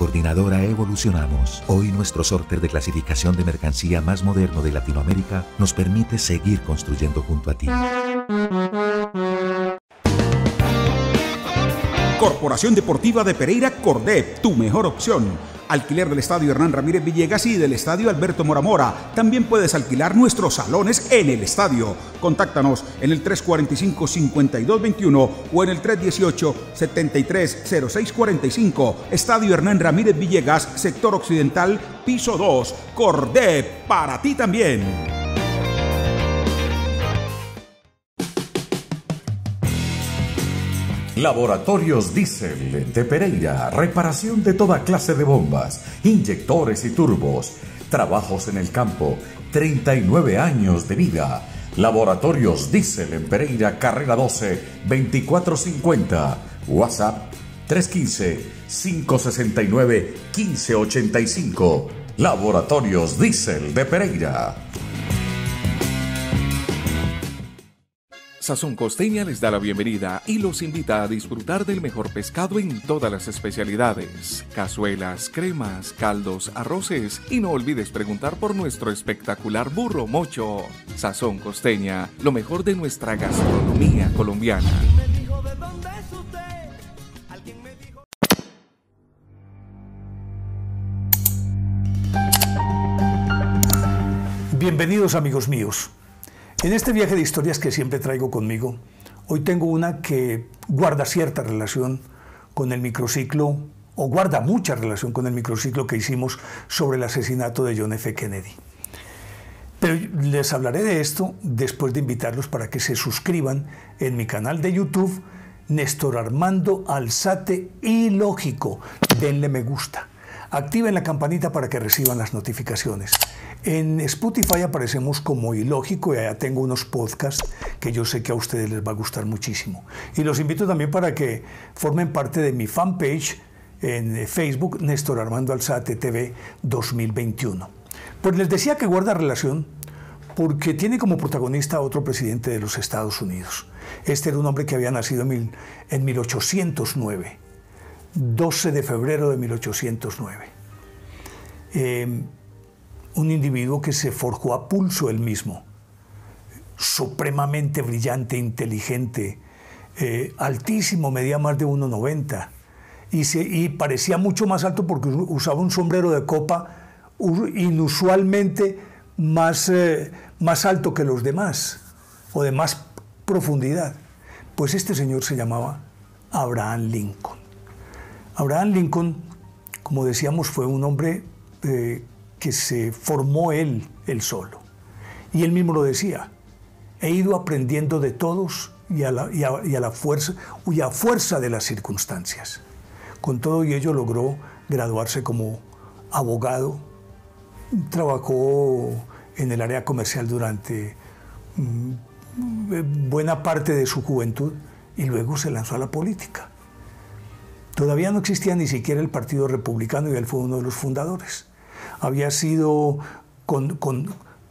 coordinadora evolucionamos. Hoy nuestro sorter de clasificación de mercancía más moderno de Latinoamérica nos permite seguir construyendo junto a ti. Corporación Deportiva de Pereira Cordep, tu mejor opción. Alquiler del Estadio Hernán Ramírez Villegas y del Estadio Alberto Moramora. También puedes alquilar nuestros salones en el estadio. Contáctanos en el 345-5221 o en el 318-730645. Estadio Hernán Ramírez Villegas, sector occidental, piso 2. Cordep, para ti también. Laboratorios Diesel de Pereira, reparación de toda clase de bombas, inyectores y turbos, trabajos en el campo, 39 años de vida. Laboratorios Diesel en Pereira, carrera 12, 2450, WhatsApp 315-569-1585. Laboratorios Diesel de Pereira. Sazón Costeña les da la bienvenida y los invita a disfrutar del mejor pescado en todas las especialidades, cazuelas, cremas, caldos, arroces y no olvides preguntar por nuestro espectacular burro mocho. Sazón Costeña, lo mejor de nuestra gastronomía colombiana. Bienvenidos amigos míos. En este viaje de historias que siempre traigo conmigo, hoy tengo una que guarda cierta relación con el microciclo, o guarda mucha relación con el microciclo que hicimos sobre el asesinato de John F. Kennedy. Pero les hablaré de esto después de invitarlos para que se suscriban en mi canal de YouTube, Néstor Armando Alzate y Lógico. Denle me gusta Activen la campanita para que reciban las notificaciones. En Spotify aparecemos como Ilógico y allá tengo unos podcasts que yo sé que a ustedes les va a gustar muchísimo. Y los invito también para que formen parte de mi fanpage en eh, Facebook, Néstor Armando Alzate TV 2021. Pues les decía que guarda relación porque tiene como protagonista a otro presidente de los Estados Unidos. Este era un hombre que había nacido en 1809 12 de febrero de 1809. Em, un individuo que se forjó a pulso él mismo, supremamente brillante, inteligente, eh, altísimo, medía más de 1,90 y, y parecía mucho más alto porque usaba un sombrero de copa inusualmente más, eh, más alto que los demás o de más profundidad. Pues este señor se llamaba Abraham Lincoln. Abraham Lincoln, como decíamos, fue un hombre eh, que se formó él, él solo. Y él mismo lo decía, he ido aprendiendo de todos y a, la, fuerza, de las circunstancias. Con todo y ello logró graduarse como abogado, trabajó en el área comercial durante mm, eh, buena parte de su juventud y luego se lanzó a la política. Todavía no existía ni siquiera el Partido Republicano y él fue uno de los fundadores. Había sido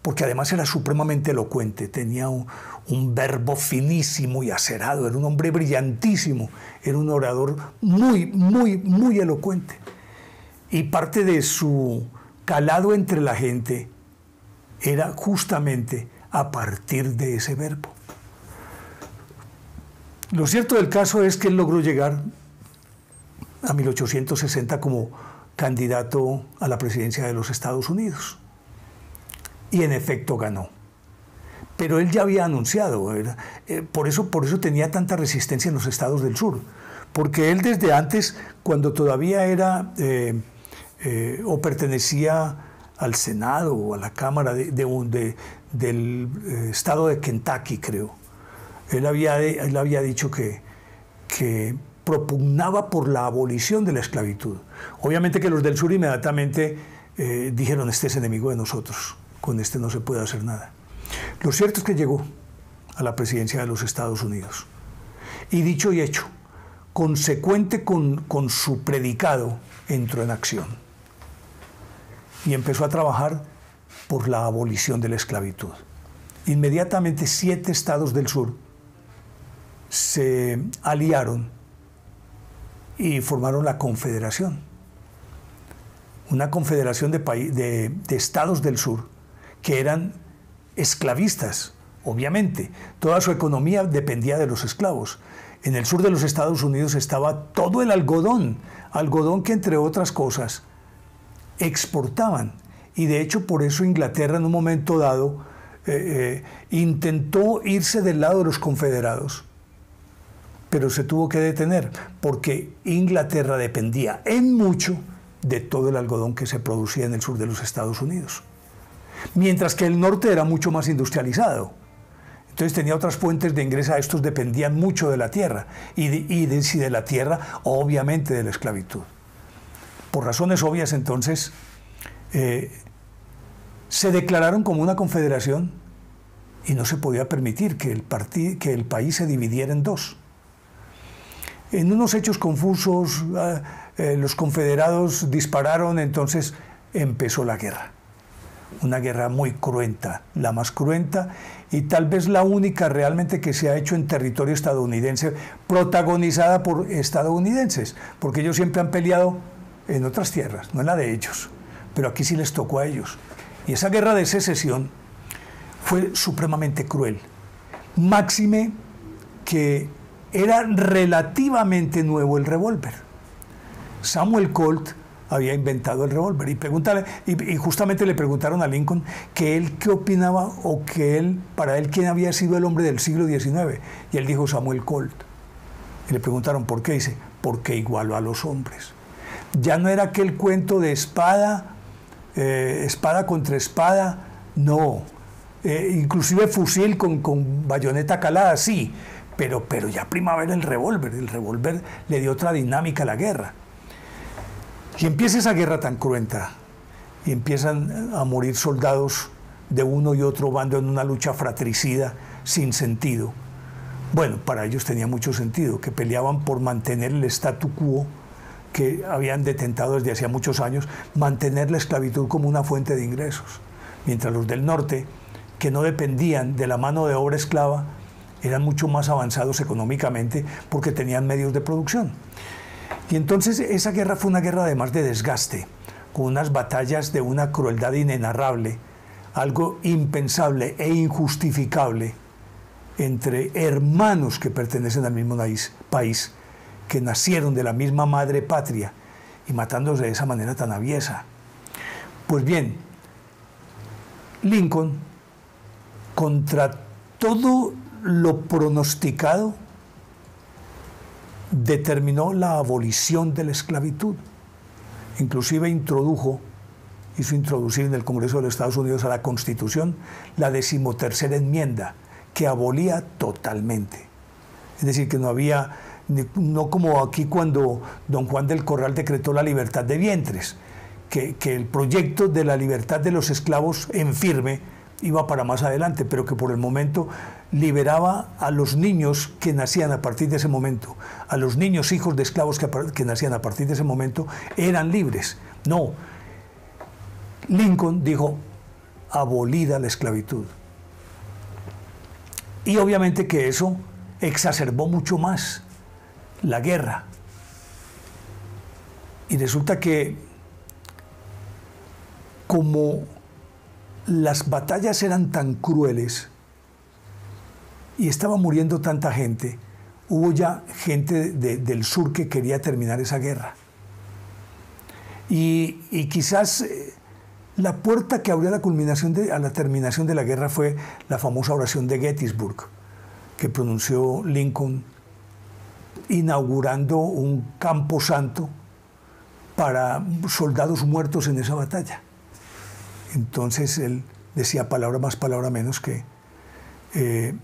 porque además era supremamente elocuente, tenía un, un, verbo finísimo y acerado, era un hombre brillantísimo, era un orador muy, muy, muy elocuente. Y parte de su calado entre la gente era justamente a partir de ese verbo. Lo cierto del caso es que él logró llegar a 1860 como candidato a la presidencia de los Estados Unidos. Y en efecto ganó. Pero él ya había anunciado, eh, por, eso, por eso tenía tanta resistencia en los estados del sur, porque él desde antes, cuando todavía era eh, eh, o pertenecía al Senado o a la Cámara de, del estado de Kentucky, creo, él había, él había dicho que, que propugnaba por la abolición de la esclavitud. Obviamente que los del sur inmediatamente eh, dijeron, este es enemigo de nosotros, con este no se puede hacer nada. Lo cierto es que llegó a la presidencia de los Estados Unidos. Y dicho y hecho, consecuente con, con su predicado, entró en acción. Y empezó a trabajar por la abolición de la esclavitud. Inmediatamente siete estados del sur se aliaron y formaron la Confederación, una confederación de, de estados del sur que eran esclavistas, obviamente. Toda su economía dependía de los esclavos. En el sur de los Estados Unidos estaba todo el algodón, algodón que entre otras cosas exportaban. Y de hecho por eso Inglaterra en un momento dado eh, eh, intentó irse del lado de los confederados pero se tuvo que detener porque Inglaterra dependía en mucho de todo el algodón que se producía en el sur de los Estados Unidos. Mientras que el norte era mucho más industrializado. Entonces tenía otras fuentes de ingreso, estos dependían mucho de la tierra y de, y de, la tierra, obviamente, de la esclavitud. Por razones obvias, entonces, eh, se declararon como una confederación y no se podía permitir que el, que el país se dividiera en dos. En unos hechos confusos, ah, eh, los confederados dispararon, entonces empezó la guerra. Una guerra muy cruenta, la más cruenta y tal vez la única realmente que se ha hecho en territorio estadounidense, protagonizada por estadounidenses, porque ellos siempre han peleado en otras tierras, no en la de ellos, pero aquí sí les tocó a ellos. Y esa guerra de secesión fue supremamente cruel, máxime que era relativamente nuevo el revólver. Samuel Colt había inventado el revólver. Y, y, justamente le preguntaron a Lincoln que él qué opinaba o que él, para él, quién había sido el hombre del siglo XIX. Y él dijo Samuel Colt. Y le preguntaron por qué. dice, porque igualó a los hombres. Ya no era aquel cuento de espada, eh, espada contra espada, no. Eh, inclusive fusil con, con bayoneta calada, sí pero, ya primavera el revólver, el revólver le dio otra dinámica a la guerra. Y empieza esa guerra tan cruenta, y empiezan a morir soldados de uno y otro bando en una lucha fratricida sin sentido. Bueno, para ellos tenía mucho sentido, que peleaban por mantener el statu quo que habían detentado desde hacía muchos años, mantener la esclavitud como una fuente de ingresos, mientras los del norte, que no dependían de la mano de obra esclava, eran mucho más avanzados económicamente porque tenían medios de producción. Y entonces esa guerra fue una guerra además de desgaste, con unas batallas de una crueldad inenarrable, algo impensable e injustificable entre hermanos que pertenecen al mismo país, que nacieron de la misma madre patria y matándose de esa manera tan aviesa. Pues bien, Lincoln, contra todo lo pronosticado determinó la abolición de la esclavitud. Inclusive introdujo, hizo introducir en el Congreso de los Estados Unidos a la Constitución la decimotercera enmienda, que abolía totalmente. Es decir, que no había, no como aquí cuando don Juan del Corral decretó la libertad de vientres, que, que el proyecto de la libertad de los esclavos en firme iba para más adelante, pero que por el momento liberaba a los niños que nacían a partir de ese momento, a los niños hijos de esclavos que, nacían a partir de ese momento, eran libres. No, Lincoln dijo, abolida la esclavitud. Y obviamente que eso exacerbó mucho más la guerra. Y resulta que como las batallas eran tan crueles, y estaba muriendo tanta gente, hubo ya gente del sur que quería terminar esa guerra. Y, quizás eh, la puerta que abrió la culminación a la terminación de la guerra fue la famosa oración de Gettysburg, que pronunció Lincoln inaugurando un campo santo para soldados muertos en esa batalla. Entonces él decía palabra más, palabra menos que eh,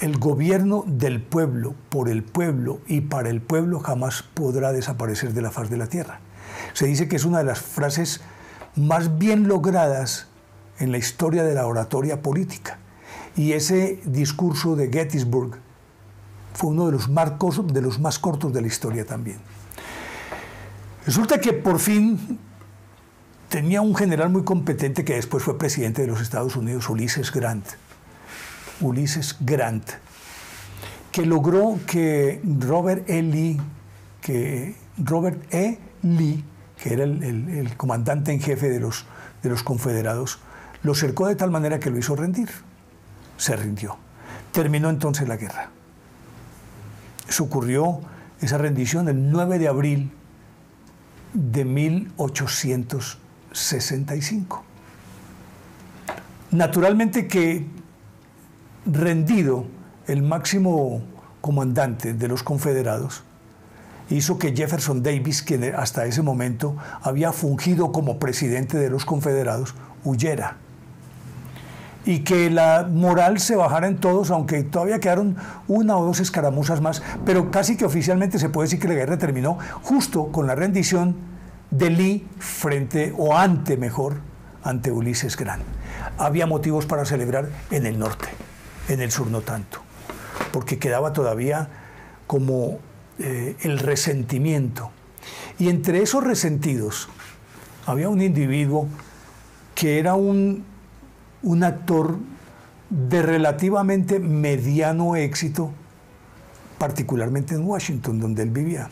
el gobierno del pueblo, por el pueblo y para el pueblo jamás podrá desaparecer de la faz de la tierra. Se dice que es una de las frases más bien logradas en la historia de la oratoria política. Y ese discurso de Gettysburg fue uno de los, marcos, de los más cortos de la historia también. Resulta que por fin tenía un general muy competente que después fue presidente de los Estados Unidos, Ulysses Grant Ulises Grant, que logró que Robert E. Lee, que Robert E. Lee, que era el, comandante en jefe de los, de los confederados, lo cercó de tal manera que lo hizo rendir. Se rindió. Terminó entonces la guerra. Eso ocurrió, esa rendición, el 9 de abril de 1865. Naturalmente que rendido el máximo comandante de los confederados, hizo que Jefferson Davis, quien hasta ese momento había fungido como presidente de los confederados, huyera. Y que la moral se bajara en todos, aunque todavía quedaron una o dos escaramuzas más, pero casi que oficialmente se puede decir que la guerra terminó justo con la rendición de Lee frente, o ante mejor, ante Ulises Grant. Había motivos para celebrar en el norte en el sur no tanto, porque quedaba todavía como eh, el resentimiento. Y entre esos resentidos había un individuo que era un, un actor de relativamente mediano éxito, particularmente en Washington, donde él vivía,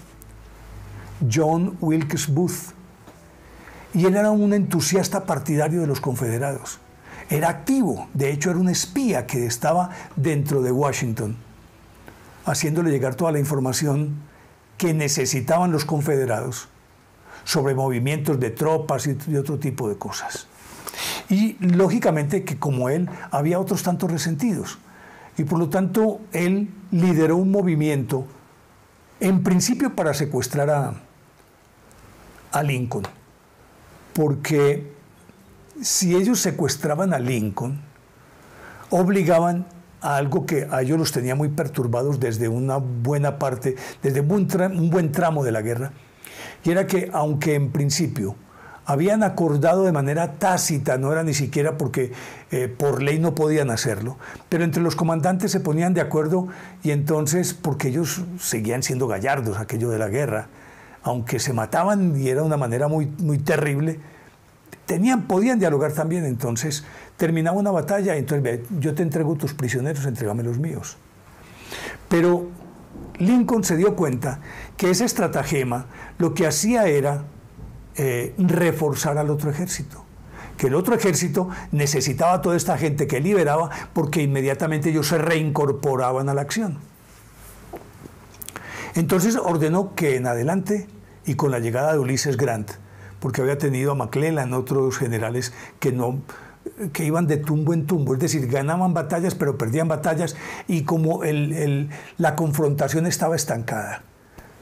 John Wilkes Booth. Y él era un entusiasta partidario de los confederados era activo, de hecho era un espía que estaba dentro de Washington, haciéndole llegar toda la información que necesitaban los confederados sobre movimientos de tropas y de otro tipo de cosas. Y lógicamente que como él había otros tantos resentidos. Y por lo tanto él lideró un movimiento, en principio para secuestrar a, a Lincoln, porque si ellos secuestraban a Lincoln, obligaban a algo que a ellos los tenía muy perturbados desde una buena parte, desde un, buen tramo de la guerra, y era que aunque en principio habían acordado de manera tácita, no era ni siquiera porque eh, por ley no podían hacerlo, pero entre los comandantes se ponían de acuerdo y entonces, porque ellos seguían siendo gallardos, aquello de la guerra, aunque se mataban y era una manera muy, muy terrible, podían dialogar también, entonces terminaba una batalla, entonces yo te entrego tus prisioneros, entregame los míos. Pero Lincoln se dio cuenta que ese estratagema lo que hacía era eh, reforzar al otro ejército que el otro ejército necesitaba toda esta gente que liberaba porque inmediatamente ellos se reincorporaban a la acción. Entonces ordenó que en adelante y con la llegada de Ulises Grant, porque había tenido a McClellan, otros generales que no que iban de tumbo en tumbo, es decir, ganaban batallas pero perdían batallas y como la confrontación estaba estancada,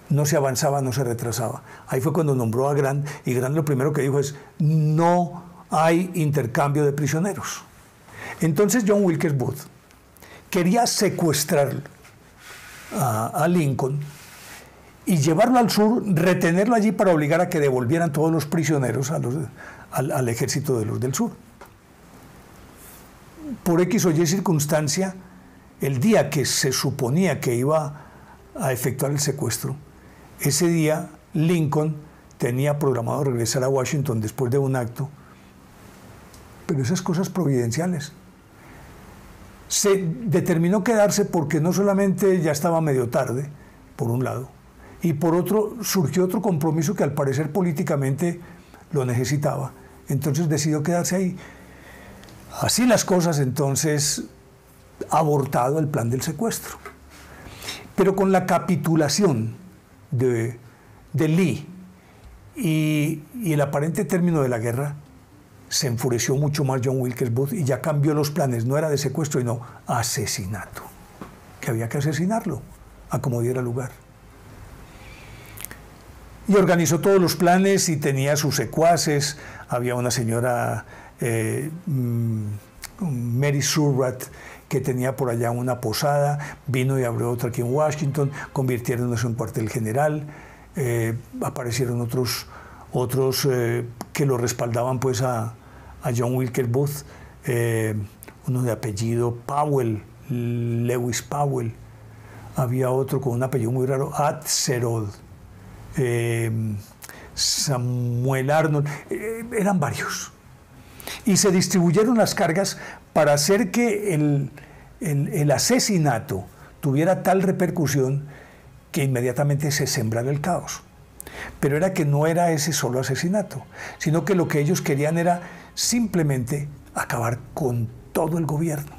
no se avanzaba, no se retrasaba. Ahí fue cuando nombró a Grant y Grant lo primero que dijo es, no hay intercambio de prisioneros. Entonces John Wilkes Booth quería secuestrar a Lincoln y llevarlo al sur, retenerlo allí para obligar a que devolvieran todos los prisioneros al, al, ejército de los del sur. Por X o Y circunstancia, el día que se suponía que iba a efectuar el secuestro, ese día Lincoln tenía programado regresar a Washington después de un acto, pero esas cosas providenciales. Se determinó quedarse porque no solamente ya estaba medio tarde, por un lado, y por otro surgió otro compromiso que al parecer políticamente lo necesitaba. Entonces decidió quedarse ahí. Así las cosas, entonces, abortado el plan del secuestro. Pero con la capitulación de, Lee y, y, el aparente término de la guerra, se enfureció mucho más John Wilkes Booth y ya cambió los planes. No era de secuestro, sino asesinato. Que había que asesinarlo a como diera lugar y organizó todos los planes y tenía sus secuaces. Había una señora, eh, mm, Mary Surratt, que tenía por allá una posada, vino y abrió otra aquí en Washington, convirtieron en en cuartel general, eh, aparecieron otros, otros eh, que lo respaldaban pues a, John Wilker Booth, uno de apellido Powell, Lewis Powell, había otro con un apellido muy raro, Atzerodt. Eh, Samuel Arnold, eh, eran varios. Y se distribuyeron las cargas para hacer que el, asesinato tuviera tal repercusión que inmediatamente se sembrara el caos. Pero era que no era ese solo asesinato, sino que lo que ellos querían era simplemente acabar con todo el gobierno.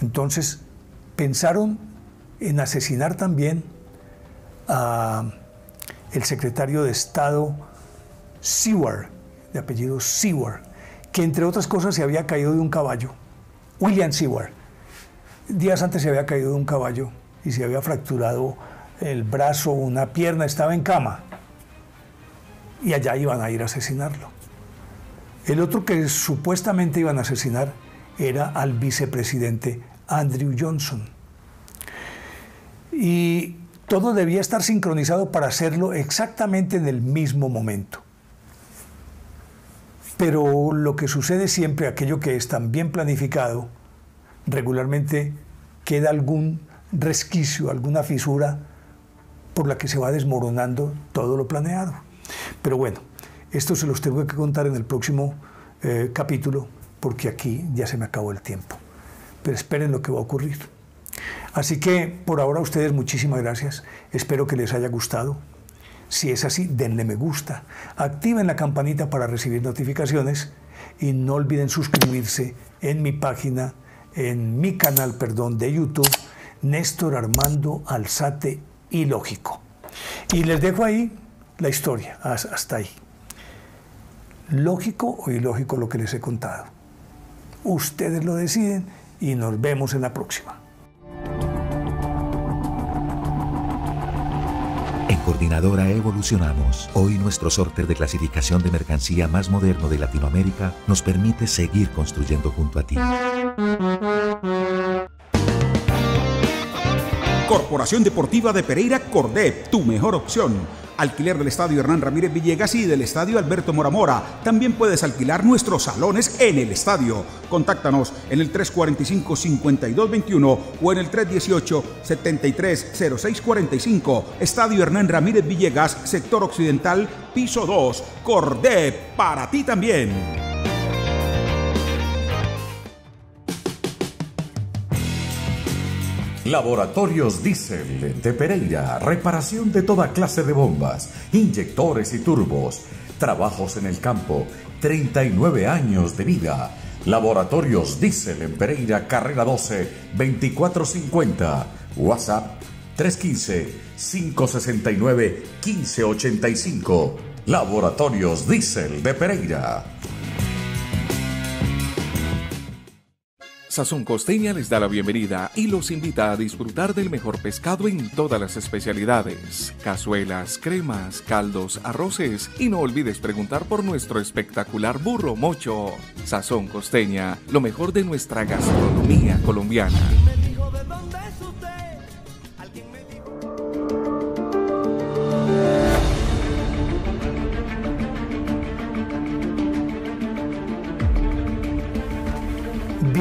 Entonces pensaron en asesinar también a el secretario de Estado Seward, de apellido Seward, que entre otras cosas se había caído de un caballo, William Seward. Días antes se había caído de un caballo y se había fracturado el brazo, una pierna, estaba en cama. Y allá iban a ir a asesinarlo. El otro que supuestamente iban a asesinar era al vicepresidente Andrew Johnson. Y todo debía estar sincronizado para hacerlo exactamente en el mismo momento. Pero lo que sucede siempre, aquello que es tan bien planificado, regularmente queda algún resquicio, alguna fisura por la que se va desmoronando todo lo planeado. Pero bueno, esto se los tengo que contar en el próximo eh, capítulo porque aquí ya se me acabó el tiempo. Pero esperen lo que va a ocurrir. Así que por ahora a ustedes muchísimas gracias. Espero que les haya gustado. Si es así, denle me gusta. Activen la campanita para recibir notificaciones y no olviden suscribirse en mi página, en mi canal, perdón, de YouTube, Néstor Armando Alzate y Lógico. Y les dejo ahí la historia, hasta ahí. Lógico o ilógico lo que les he contado. Ustedes lo deciden y nos vemos en la próxima. coordinadora evolucionamos. Hoy nuestro sorter de clasificación de mercancía más moderno de Latinoamérica nos permite seguir construyendo junto a ti. Corporación Deportiva de Pereira Cordep, tu mejor opción alquiler del Estadio Hernán Ramírez Villegas y del Estadio Alberto Moramora. También puedes alquilar nuestros salones en el estadio. Contáctanos en el 345-5221 o en el 318-730645. Estadio Hernán Ramírez Villegas, sector occidental, piso 2. Cordé, para ti también. Laboratorios Diesel de Pereira, reparación de toda clase de bombas, inyectores y turbos, trabajos en el campo, 39 años de vida. Laboratorios Diesel en Pereira, carrera 12, 2450, WhatsApp 315-569-1585. Laboratorios Diesel de Pereira. Sazón Costeña les da la bienvenida y los invita a disfrutar del mejor pescado en todas las especialidades, cazuelas, cremas, caldos, arroces y no olvides preguntar por nuestro espectacular burro mocho. Sazón Costeña, lo mejor de nuestra gastronomía colombiana.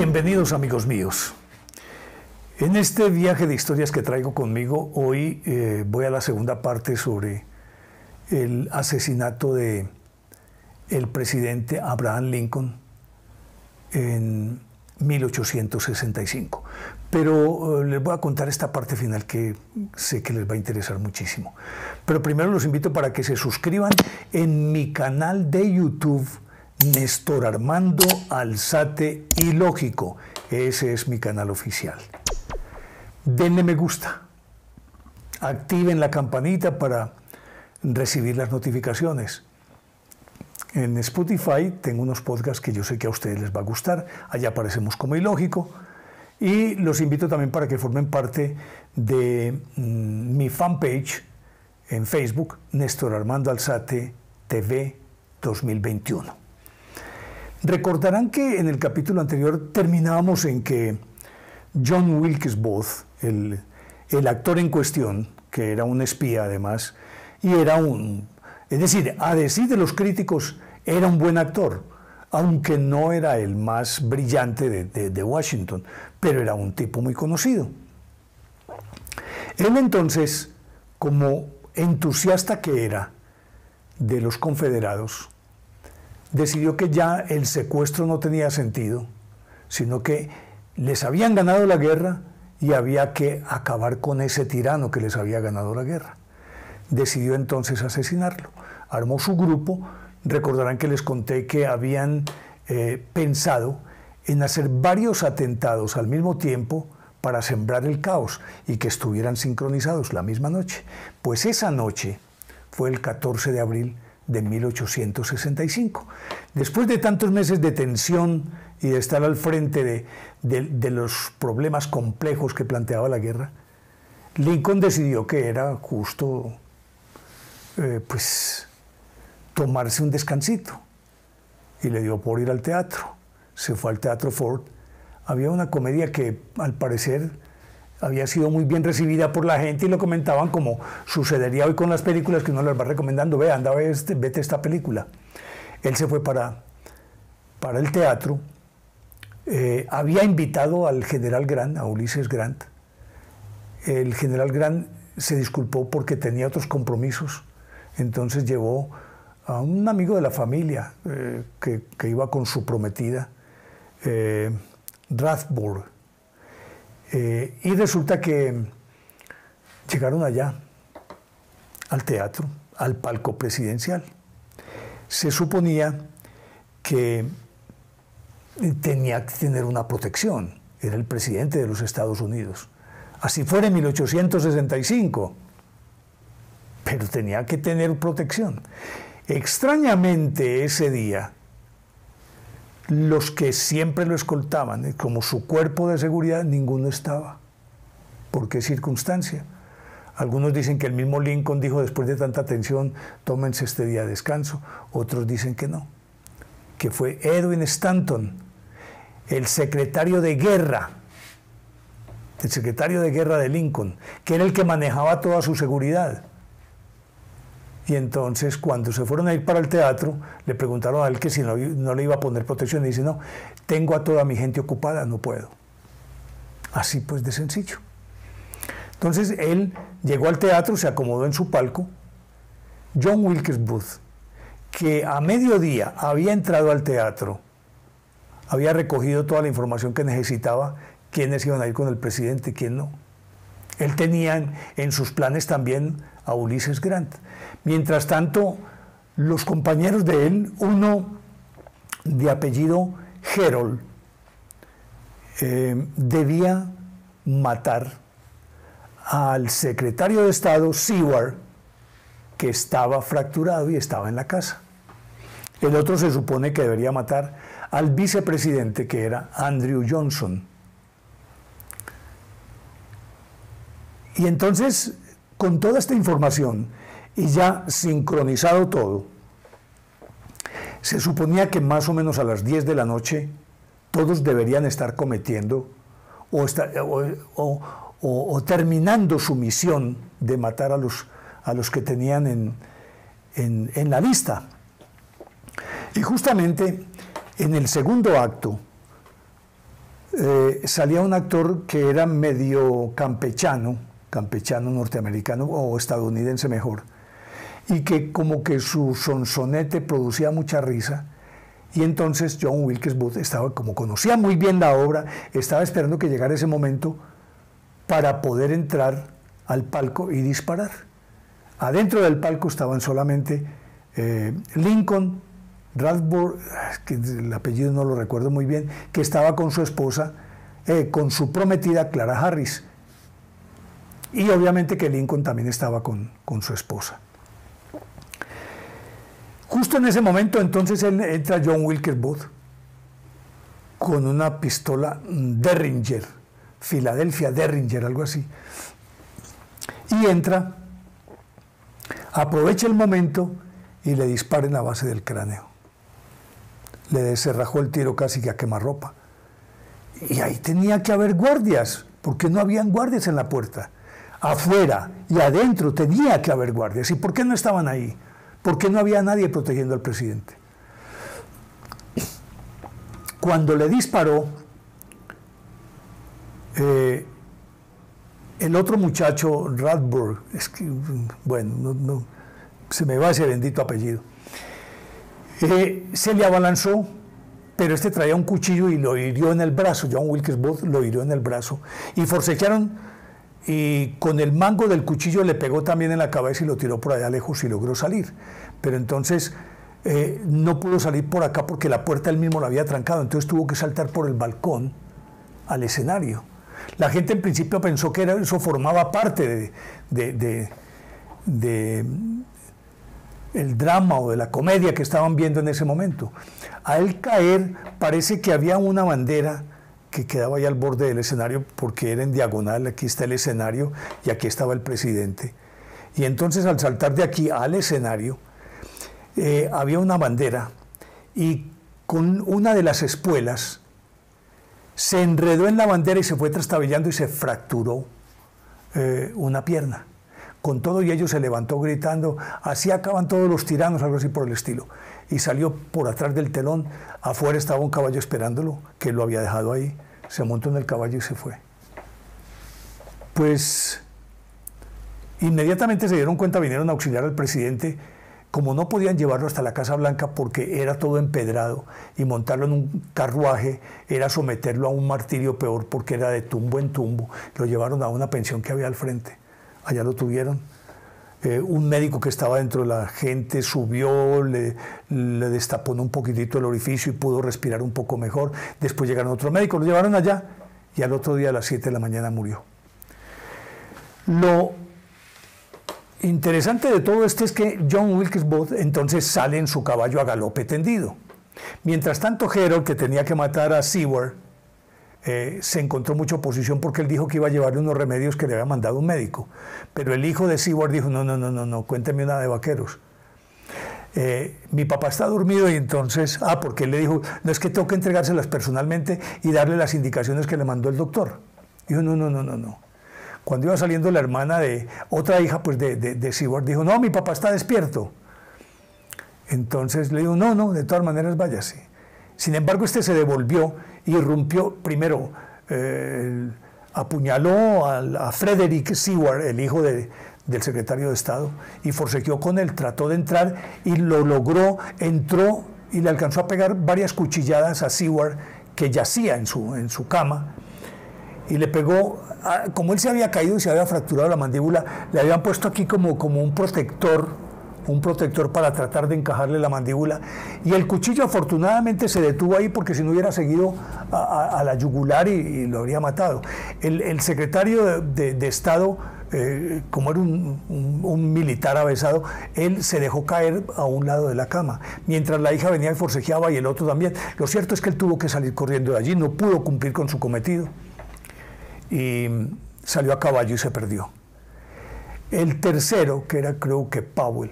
Bienvenidos amigos míos. En este viaje de historias que traigo conmigo, hoy eh, voy a la segunda parte sobre el asesinato de el presidente Abraham Lincoln en 1865. Pero eh, les voy a contar esta parte final que sé que les va a interesar muchísimo. Pero primero los invito para que se suscriban en mi canal de YouTube Néstor Armando Alzate Ilógico, Ese es mi canal oficial. Denle me gusta. Activen la campanita para recibir las notificaciones. En Spotify tengo unos podcasts que yo sé que a ustedes les va a gustar. Allá aparecemos como ilógico. Y los invito también para que formen parte de mm, mi fanpage en Facebook, Néstor Armando Alzate TV 2021. Recordarán que en el capítulo anterior terminábamos en que John Wilkes Booth, el, actor en cuestión, que era un espía además, y era un, es decir, a decir de los críticos, era un buen actor, aunque no era el más brillante de, de, Washington, pero era un tipo muy conocido. Él entonces, como entusiasta que era de los confederados, decidió que ya el secuestro no tenía sentido, sino que les habían ganado la guerra y había que acabar con ese tirano que les había ganado la guerra. Decidió entonces asesinarlo. Armó su grupo. Recordarán que les conté que habían eh, pensado en hacer varios atentados al mismo tiempo para sembrar el caos y que estuvieran sincronizados la misma noche. Pues esa noche fue el 14 de abril de 1865. Después de tantos meses de tensión y de estar al frente de, los problemas complejos que planteaba la guerra, Lincoln decidió que era justo eh, pues, tomarse un descansito y le dio por ir al teatro. Se fue al Teatro Ford. Había una comedia que al parecer había sido muy bien recibida por la gente y lo comentaban como sucedería hoy con las películas que uno las va recomendando, ve, anda, este, vete esta película. Él se fue para, para el teatro, eh, había invitado al general Grant, a Ulises Grant. El general Grant se disculpó porque tenía otros compromisos, entonces llevó a un amigo de la familia eh, que, iba con su prometida, eh, eh, y resulta que llegaron allá, al teatro, al palco presidencial. Se suponía que tenía que tener una protección, era el presidente de los Estados Unidos. Así fuera en 1865, pero tenía que tener protección. Extrañamente ese día, los que siempre lo escoltaban, eh, como su cuerpo de seguridad, ninguno estaba. ¿Por qué circunstancia? Algunos dicen que el mismo Lincoln dijo después de tanta tensión, tómense este día de descanso. Otros dicen que no, que fue Edwin Stanton, el secretario de guerra, el secretario de guerra de Lincoln, que era el que manejaba toda su seguridad y entonces cuando se fueron a ir para el teatro, le preguntaron a él que si no, le iba a poner protección. Y dice, no, tengo a toda mi gente ocupada, no puedo. Así pues de sencillo. Entonces él llegó al teatro, se acomodó en su palco. John Wilkes Booth, que a mediodía había entrado al teatro, había recogido toda la información que necesitaba, quiénes iban a ir con el presidente, quién no. Él tenía en sus planes también a Ulises Grant. Mientras tanto, los compañeros de él, uno de apellido Herold, eh, debía matar al secretario de Estado Seward, que estaba fracturado y estaba en la casa. El otro se supone que debería matar al vicepresidente, que era Andrew Johnson. Y entonces, con toda esta información y ya sincronizado todo, se suponía que más o menos a las 10 de la noche todos deberían estar cometiendo o, terminando su misión de matar a los, que tenían en, la lista. Y justamente en el segundo acto eh, salía un actor que era medio campechano, campechano, norteamericano o estadounidense mejor, y que como que su sonsonete producía mucha risa. Y entonces John Wilkes Booth estaba, como conocía muy bien la obra, estaba esperando que llegara ese momento para poder entrar al palco y disparar. Adentro del palco estaban solamente eh, Lincoln, Radford, que el apellido no lo recuerdo muy bien, que estaba con su esposa, eh, con su prometida Clara Harris y obviamente que Lincoln también estaba con, su esposa. Justo en ese momento entonces entra John Wilkes Booth con una pistola Derringer, Filadelfia Derringer, algo así. Y entra, aprovecha el momento y le dispara en la base del cráneo. Le deserrajó el tiro casi que a quemarropa. Y ahí tenía que haber guardias, porque no habían guardias en la puerta afuera y adentro tenía que haber guardias. ¿Y por qué no estaban ahí? Porque no había nadie protegiendo al presidente. Cuando le disparó, eh, el otro muchacho, Radburg, bueno, se me va ese bendito apellido, eh, se le abalanzó, pero este traía un cuchillo y lo hirió en el brazo, John Wilkes Booth lo hirió en el brazo, y forcejearon y con el mango del cuchillo le pegó también en la cabeza y lo tiró por allá lejos y logró salir. Pero entonces eh, no pudo salir por acá porque la puerta él mismo la había trancado, entonces tuvo que saltar por el balcón al escenario. La gente en principio pensó que eso formaba parte de, el drama o de la comedia que estaban viendo en ese momento. Al caer parece que había una bandera que quedaba ahí al borde del escenario porque era en diagonal, aquí está el escenario y aquí estaba el presidente. Y entonces al saltar de aquí al escenario eh, había una bandera y con una de las espuelas se enredó en la bandera y se fue trastabillando y se fracturó eh, una pierna. Con todo y ello se levantó gritando, así acaban todos los tiranos, algo así por el estilo y salió por atrás del telón. Afuera estaba un caballo esperándolo, que lo había dejado ahí. Se montó en el caballo y se fue. Pues inmediatamente se dieron cuenta, vinieron a auxiliar al presidente. Como no podían llevarlo hasta la Casa Blanca porque era todo empedrado y montarlo en un carruaje era someterlo a un martirio peor porque era de tumbo en tumbo, lo llevaron a una pensión que había al frente. Allá lo tuvieron eh, un médico que estaba dentro de la gente subió, le, destapó un poquitito el orificio y pudo respirar un poco mejor. Después llegaron otro médico, lo llevaron allá y al otro día a las 7 de la mañana murió. Lo interesante de todo esto es que John Wilkes Booth entonces sale en su caballo a galope tendido. Mientras tanto, Harold, que tenía que matar a Seward, eh, se encontró mucha oposición porque él dijo que iba a llevarle unos remedios que le había mandado un médico. Pero el hijo de Seward dijo, no, no, no, no, no, cuénteme una de vaqueros. Eh, mi papá está dormido y entonces, ah, porque él le dijo, no es que tengo que entregárselas personalmente y darle las indicaciones que le mandó el doctor. Dijo, no, no, no, no, no. Cuando iba saliendo la hermana de otra hija pues de, de, de Seward, dijo, no, mi papá está despierto. Entonces le dijo, no, no, de todas maneras váyase. Sin embargo, este se devolvió irrumpió primero, eh, apuñaló a, Frederick Seward, el hijo del secretario de Estado, y forcejeó con él, trató de entrar y lo logró, entró y le alcanzó a pegar varias cuchilladas a Seward, que yacía en su, en su cama, y le pegó, ah, como él se había caído y se había fracturado la mandíbula, le habían puesto aquí como, como un protector, un protector para tratar de encajarle la mandíbula. Y el cuchillo afortunadamente se detuvo ahí porque si no hubiera seguido a, la yugular y, lo habría matado. El, secretario de, Estado, eh, como era un, militar avesado, él se dejó caer a un lado de la cama, mientras la hija venía y forcejeaba y el otro también. Lo cierto es que él tuvo que salir corriendo de allí, no pudo cumplir con su cometido. Y salió a caballo y se perdió. El tercero, que era creo que Powell,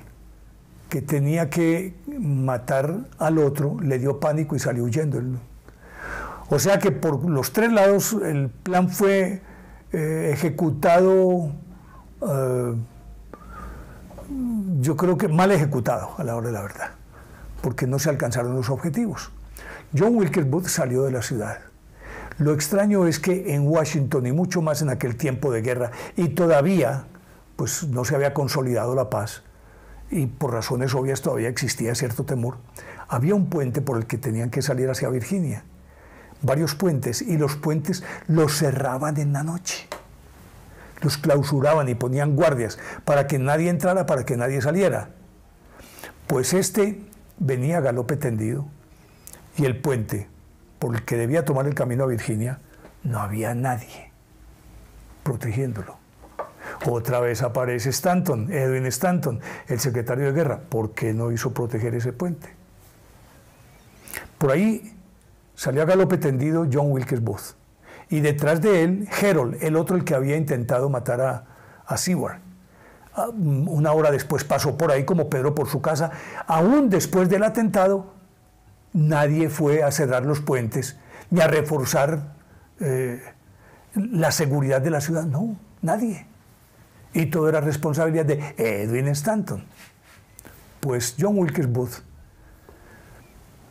que tenía que matar al otro, le dio pánico y salió huyendo. O sea que por los tres lados el plan fue eh, ejecutado, eh, yo creo que mal ejecutado a la hora de la verdad, porque no se alcanzaron los objetivos. John Wilkes Booth salió de la ciudad. Lo extraño es que en Washington y mucho más en aquel tiempo de guerra y todavía pues no se había consolidado la paz y por razones obvias todavía existía cierto temor, había un puente por el que tenían que salir hacia Virginia. Varios puentes y los puentes los cerraban en la noche. Los clausuraban y ponían guardias para que nadie entrara, para que nadie saliera. Pues este venía a galope tendido y el puente por el que debía tomar el camino a Virginia no había nadie protegiéndolo. Otra vez aparece Stanton, Edwin Stanton, el secretario de guerra. ¿Por qué no hizo proteger ese puente? Por ahí salió a galope tendido John Wilkes Booth. Y detrás de él, Harold, el otro el que había intentado matar a, a Seward. Ah, mm, una hora después pasó por ahí como Pedro por su casa. Aún después del atentado, nadie fue a cerrar los puentes ni a reforzar eh, la seguridad de la ciudad. No, nadie y todo era responsabilidad de Edwin Stanton. Pues John Wilkes Booth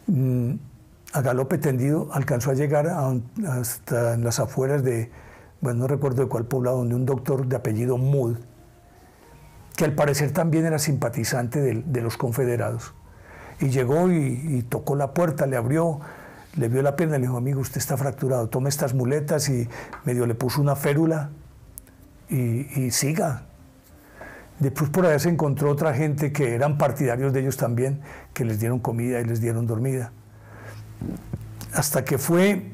mm, a galope tendido alcanzó a llegar hasta en las afueras de, bueno, no recuerdo de cuál pueblo, donde un doctor de apellido Mood, que al parecer también era simpatizante de, los confederados, y llegó y, y, tocó la puerta, le abrió, le vio la pierna y le dijo, amigo, usted está fracturado, tome estas muletas y medio le puso una férula y, siga. Después por allá se encontró otra gente que eran partidarios de ellos también, que les dieron comida y les dieron dormida. Hasta que fue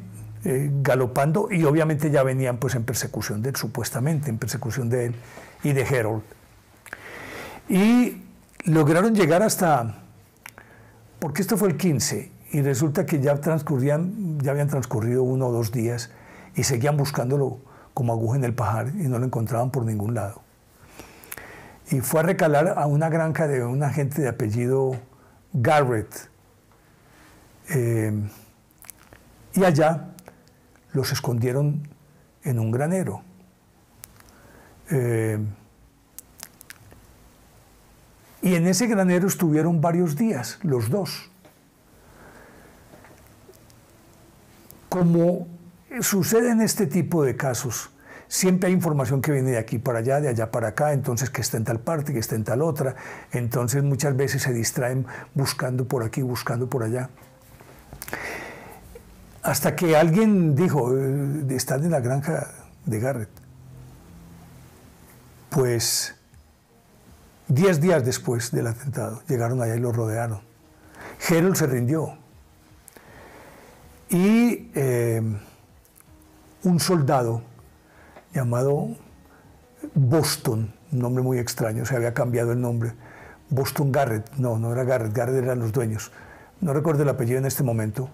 eh, galopando y obviamente ya venían pues en persecución de él, supuestamente en persecución de él y de Harold. Y lograron llegar hasta, porque esto fue el 15, y resulta que ya transcurrían, ya habían transcurrido uno o dos días y seguían buscándolo como aguja en el pajar y no lo encontraban por ningún lado. Y fue a recalar a una granja de un agente de apellido Garrett. Eh, y allá los escondieron en un granero. Eh, y en ese granero estuvieron varios días, los dos. Como suceden este tipo de casos. Siempre hay información que viene de aquí para allá, de allá para acá, entonces que está en tal parte, que está en tal otra. Entonces muchas veces se distraen buscando por aquí, buscando por allá. Hasta que alguien dijo, eh, están en la granja de Garrett. Pues diez días después del atentado llegaron allá y lo rodearon. Harold se rindió. Y eh, un soldado llamado Boston, un nombre muy extraño, se había cambiado el nombre. Boston Garrett, no, no era Garrett, Garrett eran los dueños. No recuerdo el apellido en este momento.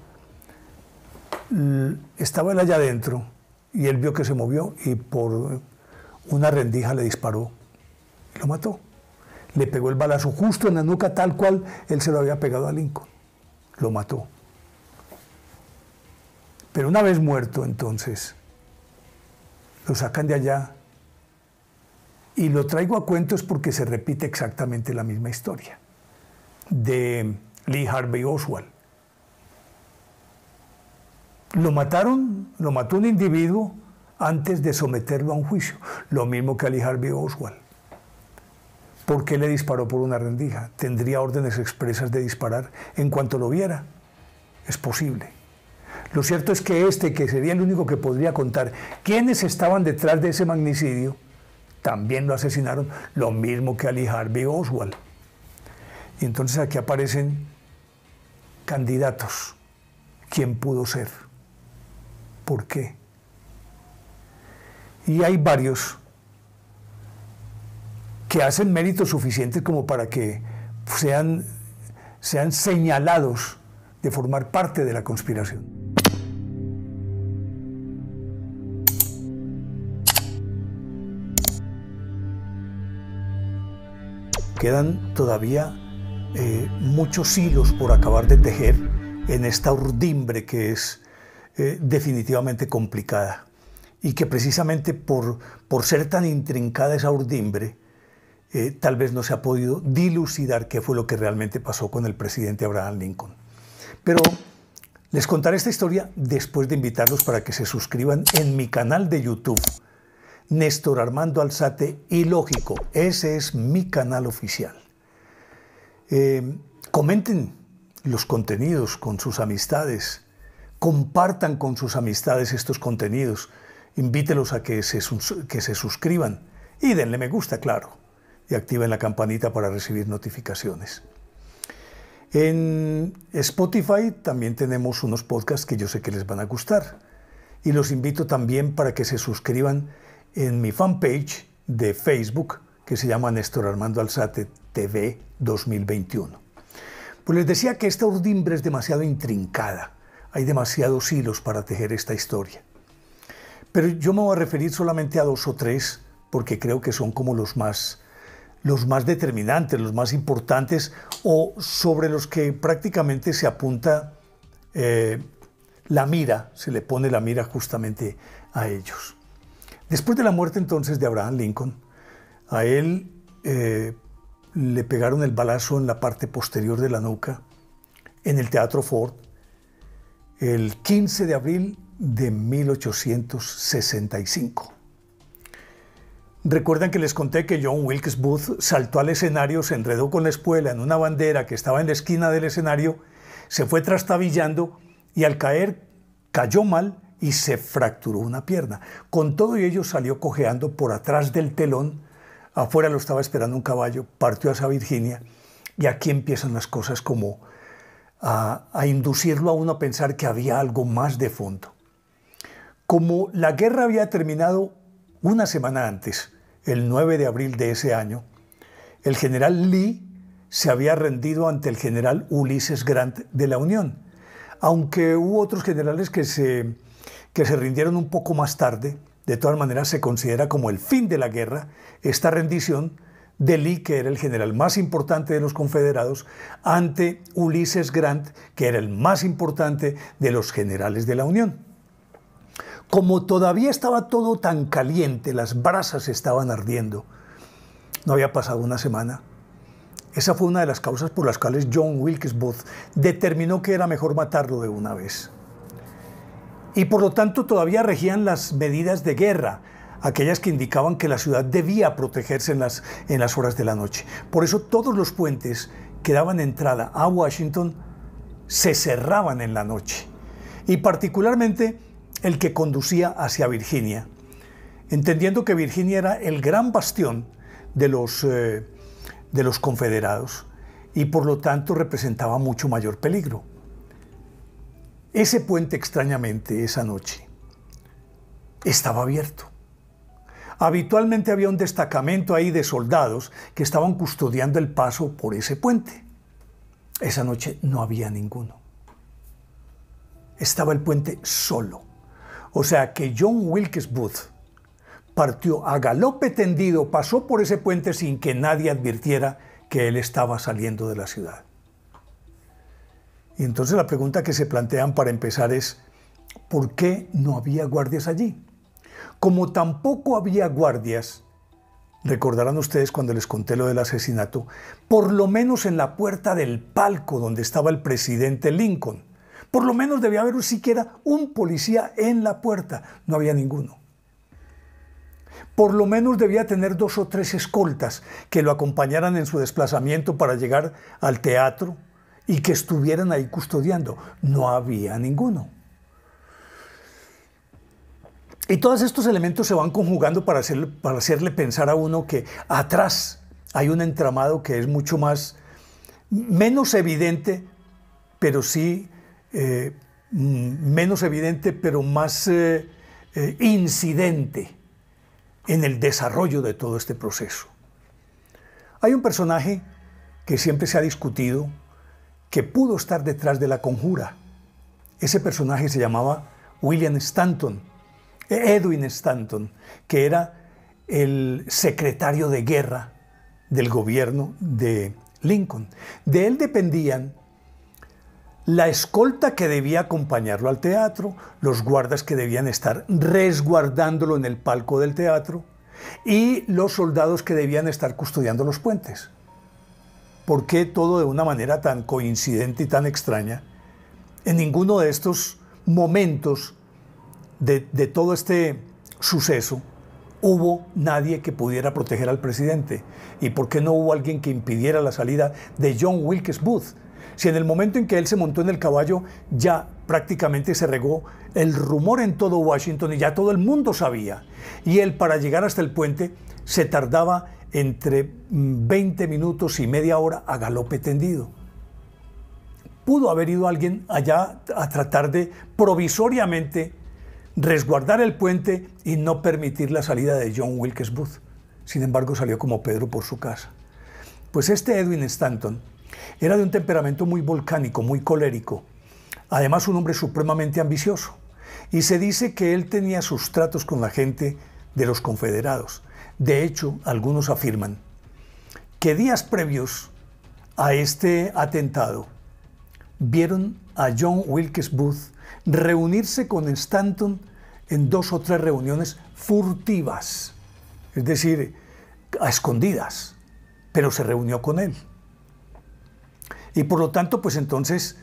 Estaba él allá adentro y él vio que se movió y por una rendija le disparó lo mató. Le pegó el balazo justo en la nuca tal cual él se lo había pegado a Lincoln. Lo mató. Pero una vez muerto entonces, lo sacan de allá. Y lo traigo a cuentos porque se repite exactamente la misma historia de Lee Harvey Oswald. Lo mataron, lo mató un individuo antes de someterlo a un juicio, lo mismo que a Lee Harvey Oswald. ¿Por qué le disparó por una rendija? Tendría órdenes expresas de disparar en cuanto lo viera. Es posible. Lo cierto es que este, que sería el único que podría contar quiénes estaban detrás de ese magnicidio, también lo asesinaron, lo mismo que Ali Harvey Oswald. Y entonces aquí aparecen candidatos. ¿Quién pudo ser? ¿Por qué? Y hay varios que hacen méritos suficientes como para que sean, sean señalados de formar parte de la conspiración. Quedan todavía eh, muchos hilos por acabar de tejer en esta urdimbre que es eh, definitivamente complicada y que precisamente por, ser tan intrincada esa urdimbre, eh, tal vez no se ha podido dilucidar qué fue lo que realmente pasó con el presidente Abraham Lincoln. Pero les contaré esta historia después de invitarlos para que se suscriban en mi canal de YouTube Néstor Armando Alzate y Lógico. Ese es mi canal oficial. Eh, comenten los contenidos con sus amistades. Compartan con sus amistades estos contenidos. Invítelos a que se, que se suscriban y denle me gusta, claro. Y activen la campanita para recibir notificaciones. En Spotify también tenemos unos podcasts que yo sé que les van a gustar. Y los invito también para que se suscriban en mi fanpage de Facebook que se llama Néstor Armando Alzate TV 2021. Pues les decía que esta urdimbre es demasiado intrincada, hay demasiados hilos para tejer esta historia. Pero yo me voy a referir solamente a dos o tres porque creo que son como los más, los más determinantes, los más importantes o sobre los que prácticamente se apunta eh, la mira, se le pone la mira justamente a ellos. Después de la muerte entonces de Abraham Lincoln, a él eh, le pegaron el balazo en la parte posterior de la nuca en el Teatro Ford el 15 de abril de 1865. Recuerdan que les conté que John Wilkes Booth saltó al escenario, se enredó con la espuela en una bandera que estaba en la esquina del escenario, se fue trastabillando y al caer cayó mal y se fracturó una pierna. Con todo ello salió cojeando por atrás del telón, afuera lo estaba esperando un caballo, partió hacia Virginia y aquí empiezan las cosas como a, a inducirlo a uno a pensar que había algo más de fondo. Como la guerra había terminado una semana antes, el 9 de abril de ese año, el general Lee se había rendido ante el general Ulises Grant de la Unión, aunque hubo otros generales que se que se rindieron un poco más tarde. De todas maneras, se considera como el fin de la guerra esta rendición de Lee, que era el general más importante de los confederados, ante Ulysses Grant, que era el más importante de los generales de la Unión. Como todavía estaba todo tan caliente, las brasas estaban ardiendo, no había pasado una semana, esa fue una de las causas por las cuales John Wilkes Booth determinó que era mejor matarlo de una vez y por lo tanto todavía regían las medidas de guerra, aquellas que indicaban que la ciudad debía protegerse en las, en las horas de la noche. Por eso todos los puentes que daban entrada a Washington se cerraban en la noche, y particularmente el que conducía hacia Virginia, entendiendo que Virginia era el gran bastión de los, eh, de los confederados y por lo tanto representaba mucho mayor peligro. Ese puente extrañamente esa noche estaba abierto. Habitualmente había un destacamento ahí de soldados que estaban custodiando el paso por ese puente. Esa noche no había ninguno. Estaba el puente solo. O sea que John Wilkes Booth partió a galope tendido, pasó por ese puente sin que nadie advirtiera que él estaba saliendo de la ciudad. Y entonces la pregunta que se plantean para empezar es, ¿por qué no había guardias allí? Como tampoco había guardias, recordarán ustedes cuando les conté lo del asesinato, por lo menos en la puerta del palco donde estaba el presidente Lincoln. Por lo menos debía haber siquiera un policía en la puerta. No había ninguno. Por lo menos debía tener dos o tres escoltas que lo acompañaran en su desplazamiento para llegar al teatro, y que estuvieran ahí custodiando. No había ninguno. Y todos estos elementos se van conjugando para hacerle, para hacerle pensar a uno que atrás hay un entramado que es mucho más, menos evidente, pero sí, eh, mm, menos evidente, pero más eh, eh, incidente en el desarrollo de todo este proceso. Hay un personaje que siempre se ha discutido que pudo estar detrás de la conjura. Ese personaje se llamaba William Stanton, e-, Edwin Stanton, que era el secretario de guerra del gobierno de Lincoln. De él dependían la escolta que debía acompañarlo al teatro, los guardas que debían estar resguardándolo en el palco del teatro y los soldados que debían estar custodiando los puentes. ¿Por qué todo de una manera tan coincidente y tan extraña? En ninguno de estos momentos de, todo este suceso hubo nadie que pudiera proteger al presidente. ¿Y por qué no hubo alguien que impidiera la salida de John Wilkes Booth? Si en el momento en que él se montó en el caballo ya prácticamente se regó el rumor en todo Washington y ya todo el mundo sabía. Y él para llegar hasta el puente se tardaba entre 20 mm, minutos y media hora a galope tendido. Pudo haber ido alguien allá a tratar de provisoriamente resguardar el puente y no permitir la salida de John Wilkes Booth. Sin embargo, salió como Pedro por su casa. Pues este Edwin Stanton era de un temperamento muy volcánico, muy colérico, además un hombre supremamente ambicioso, y se dice que él tenía sus tratos con la gente de los confederados. De hecho, algunos afirman que días previos a este atentado vieron a John Wilkes Booth reunirse con Stanton en dos o tres reuniones furtivas, es decir, a escondidas, pero se reunió con él. Y por lo tanto, pues entonces,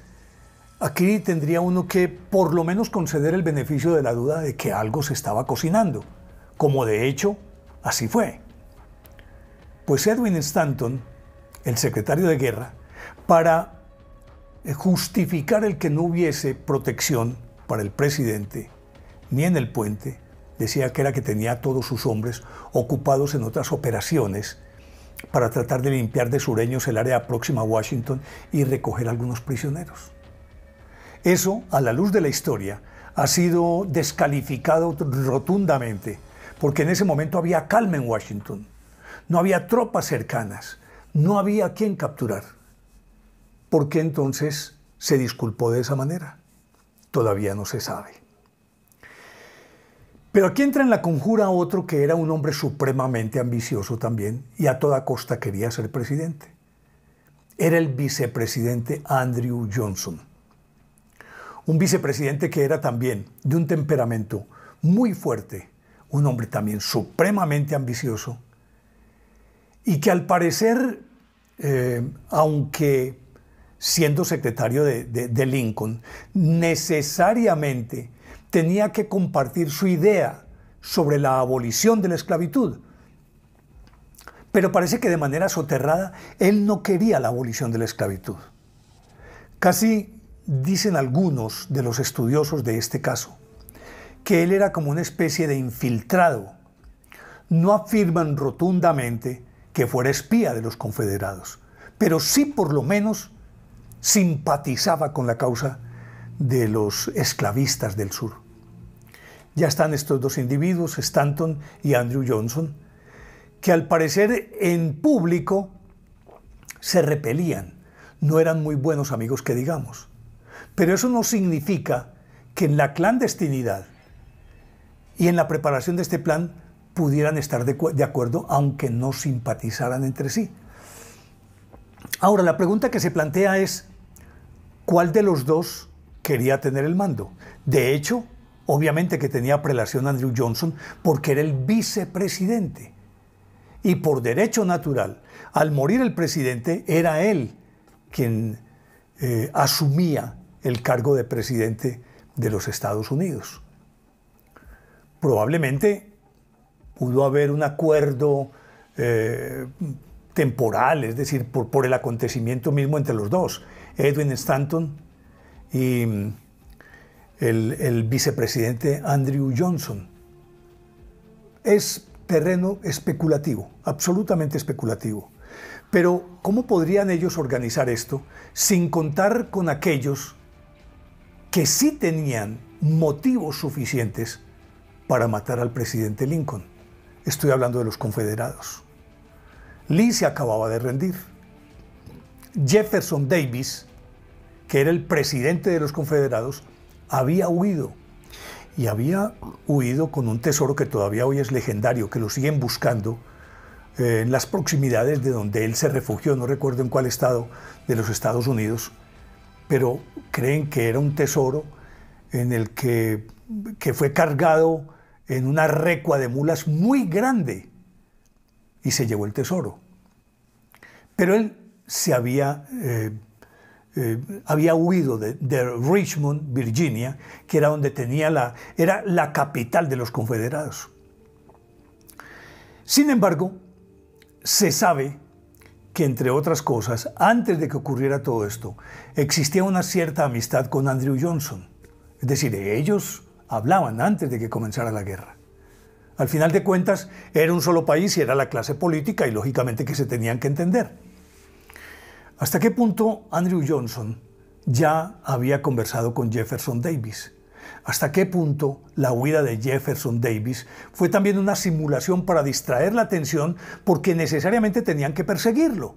aquí tendría uno que por lo menos conceder el beneficio de la duda de que algo se estaba cocinando, como de hecho Así fue. Pues Edwin Stanton, el secretario de guerra, para eh, justificar el que no hubiese protección para el presidente ni en el puente, decía que era que tenía a todos sus hombres ocupados en otras operaciones para tratar de limpiar de sureños el área próxima a Washington y recoger algunos prisioneros. Eso, a la luz de la historia, ha sido descalificado rotundamente porque en ese momento había calma en Washington, no había tropas cercanas, no había quien capturar. ¿Por qué entonces se disculpó de esa manera? Todavía no se sabe. Pero aquí entra en la conjura otro que era un hombre supremamente ambicioso también y a toda costa quería ser presidente. Era el vicepresidente Andrew Johnson. Un vicepresidente que era también de un temperamento muy fuerte, un hombre también supremamente ambicioso, y que al parecer, eh, aunque siendo secretario de Lincoln, necesariamente tenía que compartir su idea sobre la abolición de la esclavitud. Pero parece que de manera soterrada él no quería la abolición de la esclavitud. Casi dicen algunos de los estudiosos de este caso, que él era como una especie de infiltrado. No afirman rotundamente que fuera espía de los confederados, pero sí por lo menos simpatizaba con la causa de los esclavistas del sur. Ya están estos dos individuos, Stanton y Andrew Johnson, que al parecer en público se repelían, no eran muy buenos amigos que digamos. Pero eso no significa que en la clandestinidad y en la preparación de este plan pudieran estar de, acuerdo, aunque no simpatizaran entre sí. Ahora, la pregunta que se plantea es, ¿cuál de los dos quería tener el mando? De hecho, obviamente que tenía prelación Andrew Johnson porque era el vicepresidente. Y por derecho natural, al morir el presidente, era él quien eh, asumía el cargo de presidente de los Estados Unidos probablemente pudo haber un acuerdo eh, temporal, es decir, por, el acontecimiento mismo entre los dos, Edwin Stanton y mm, el vicepresidente Andrew Johnson. Es terreno especulativo, absolutamente especulativo. Pero, ¿cómo podrían ellos organizar esto sin contar con aquellos que sí tenían motivos suficientes para matar al presidente Lincoln. Estoy hablando de los confederados. Lee se acababa de rendir. Jefferson Davis, que era el presidente de los confederados, había huido. Y había huido con un tesoro que todavía hoy es legendario, que lo siguen buscando eh, en las proximidades de donde él se refugió, no recuerdo en cuál estado de los Estados Unidos, pero creen que era un tesoro en el que, que fue cargado en una recua de mulas muy grande y se llevó el tesoro. Pero él se había, eh, eh, había huido de, Richmond, Virginia, que era donde tenía la, era la capital de los confederados. Sin embargo, se sabe que, entre otras cosas, antes de que ocurriera todo esto, existía una cierta amistad con Andrew Johnson. Es decir, ellos hablaban antes de que comenzara la guerra. Al final de cuentas, era un solo país y era la clase política y lógicamente que se tenían que entender. ¿Hasta qué punto Andrew Johnson ya había conversado con Jefferson Davis? ¿Hasta qué punto la huida de Jefferson Davis fue también una simulación para distraer la atención porque necesariamente tenían que perseguirlo?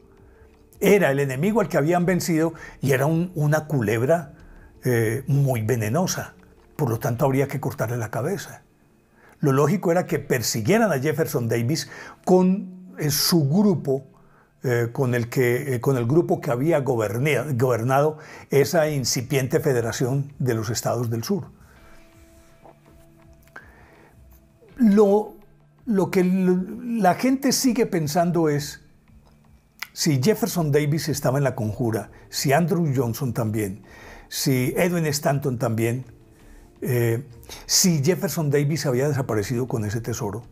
Era el enemigo al que habían vencido y era una culebra eh, muy venenosa. Por lo tanto, habría que cortarle la cabeza. Lo lógico era que persiguieran a Jefferson Davis con eh, su grupo, eh, con, el que, eh, con el grupo que había gobernado esa incipiente federación de los estados del sur. Lo, lo que la gente sigue pensando es, si Jefferson Davis estaba en la conjura, si Andrew Johnson también, si Edwin Stanton también, eh, si Jefferson Davis había desaparecido con ese tesoro,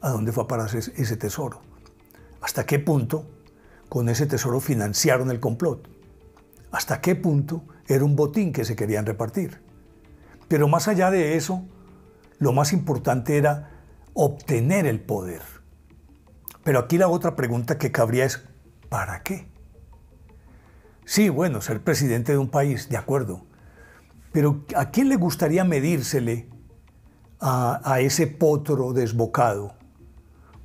¿a dónde fue a ese tesoro? ¿Hasta qué punto con ese tesoro financiaron el complot? ¿Hasta qué punto era un botín que se querían repartir? Pero más allá de eso, lo más importante era obtener el poder. Pero aquí la otra pregunta que cabría es, ¿para qué? Sí, bueno, ser presidente de un país, de acuerdo, pero ¿a quién le gustaría medírsele a, ese potro desbocado?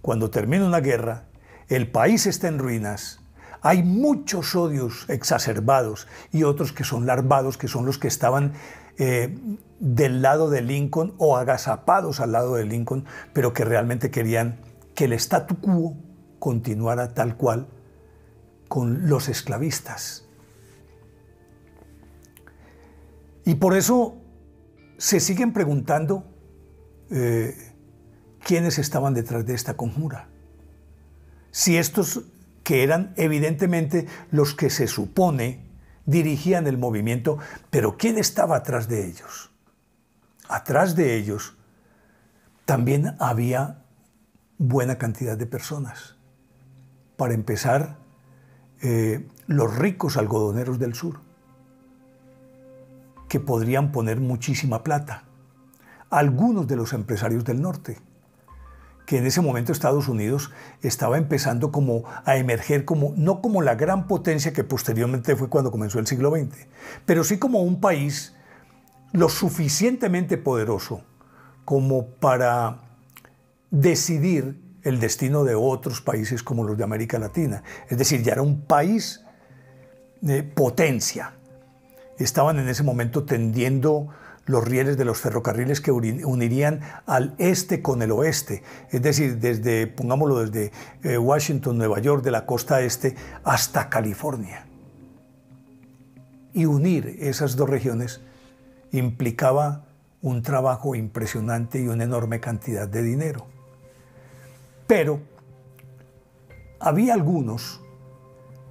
Cuando termina una guerra, el país está en ruinas, hay muchos odios exacerbados y otros que son larvados, que son los que estaban eh, del lado de Lincoln o agazapados al lado de Lincoln, pero que realmente querían que el statu quo continuara tal cual con los esclavistas. Y por eso se siguen preguntando eh, quiénes estaban detrás de esta conjura. Si estos que eran evidentemente los que se supone dirigían el movimiento, pero ¿quién estaba atrás de ellos? Atrás de ellos también había buena cantidad de personas. Para empezar, eh, los ricos algodoneros del sur que podrían poner muchísima plata. Algunos de los empresarios del norte, que en ese momento Estados Unidos estaba empezando como a emerger como no como la gran potencia que posteriormente fue cuando comenzó el siglo XX, pero sí como un país lo suficientemente poderoso como para decidir el destino de otros países como los de América Latina. Es decir, ya era un país de potencia estaban en ese momento tendiendo los rieles de los ferrocarriles que unirían al este con el oeste, es decir, desde, pongámoslo, desde eh, Washington, Nueva York, de la costa este hasta California. Y unir esas dos regiones implicaba un trabajo impresionante y una enorme cantidad de dinero. Pero había algunos,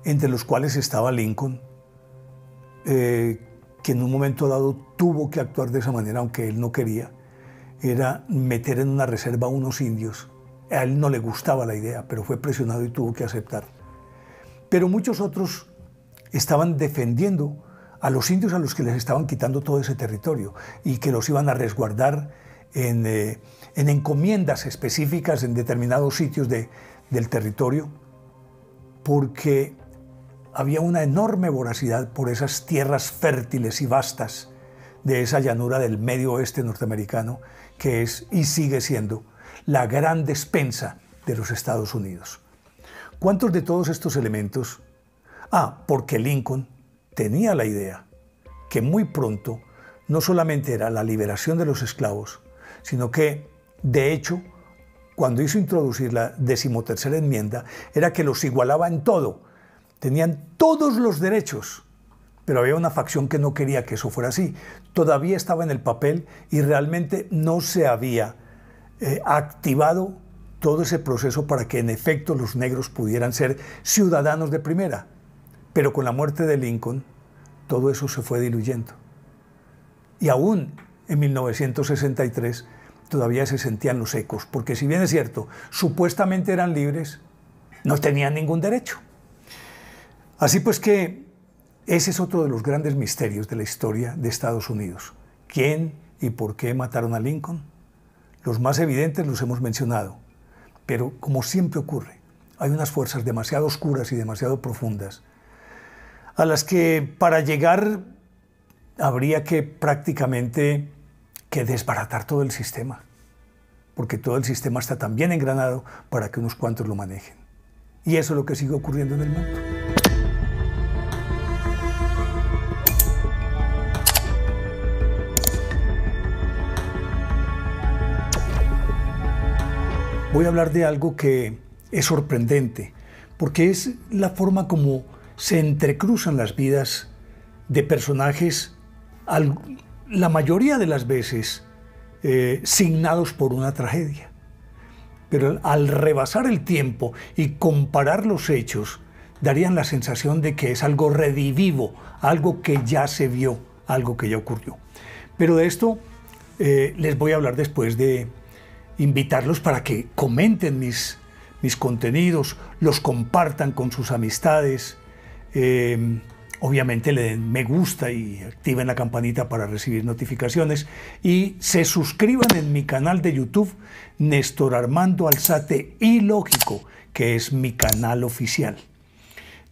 entre los cuales estaba Lincoln, eh, que en un momento dado tuvo que actuar de esa manera, aunque él no quería, era meter en una reserva a unos indios. A él no le gustaba la idea, pero fue presionado y tuvo que aceptar. Pero muchos otros estaban defendiendo a los indios a los que les estaban quitando todo ese territorio y que los iban a resguardar en, eh, encomiendas específicas en determinados sitios del territorio, porque había una enorme voracidad por esas tierras fértiles y vastas de esa llanura del medio oeste norteamericano que es y sigue siendo la gran despensa de los Estados Unidos. ¿Cuántos de todos estos elementos? Ah, porque Lincoln tenía la idea que muy pronto no solamente era la liberación de los esclavos, sino que, de hecho, cuando hizo introducir la decimotercera enmienda, era que los igualaba en todo, Tenían todos los derechos, pero había una facción que no quería que eso fuera así. Todavía estaba en el papel y realmente no se había eh, activado todo ese proceso para que en efecto los negros pudieran ser ciudadanos de primera. Pero con la muerte de Lincoln, todo eso se fue diluyendo. Y aún en 1963 todavía se sentían los ecos, porque si bien es cierto, supuestamente eran libres, no tenían ningún derecho. Así pues que ese es otro de los grandes misterios de la historia de Estados Unidos. ¿Quién y por qué mataron a Lincoln? Los más evidentes los hemos mencionado, pero como siempre ocurre, hay unas fuerzas demasiado oscuras y demasiado profundas a las que para llegar habría que prácticamente que desbaratar todo el sistema, porque todo el sistema está tan bien engranado para que unos cuantos lo manejen. Y eso es lo que sigue ocurriendo en el mundo. voy a hablar de algo que es sorprendente, porque es la forma como se entrecruzan las vidas de personajes, la mayoría de las veces eh, signados por una tragedia. Pero al rebasar el tiempo y comparar los hechos, darían la sensación de que es algo redivivo, algo que ya se vio, algo que ya ocurrió. Pero de esto eh, les voy a hablar después de invitarlos para que comenten mis, mis contenidos, los compartan con sus amistades. Eh, obviamente le den me gusta y activen la campanita para recibir notificaciones y se suscriban en mi canal de YouTube Néstor Armando Alzate y Lógico, que es mi canal oficial.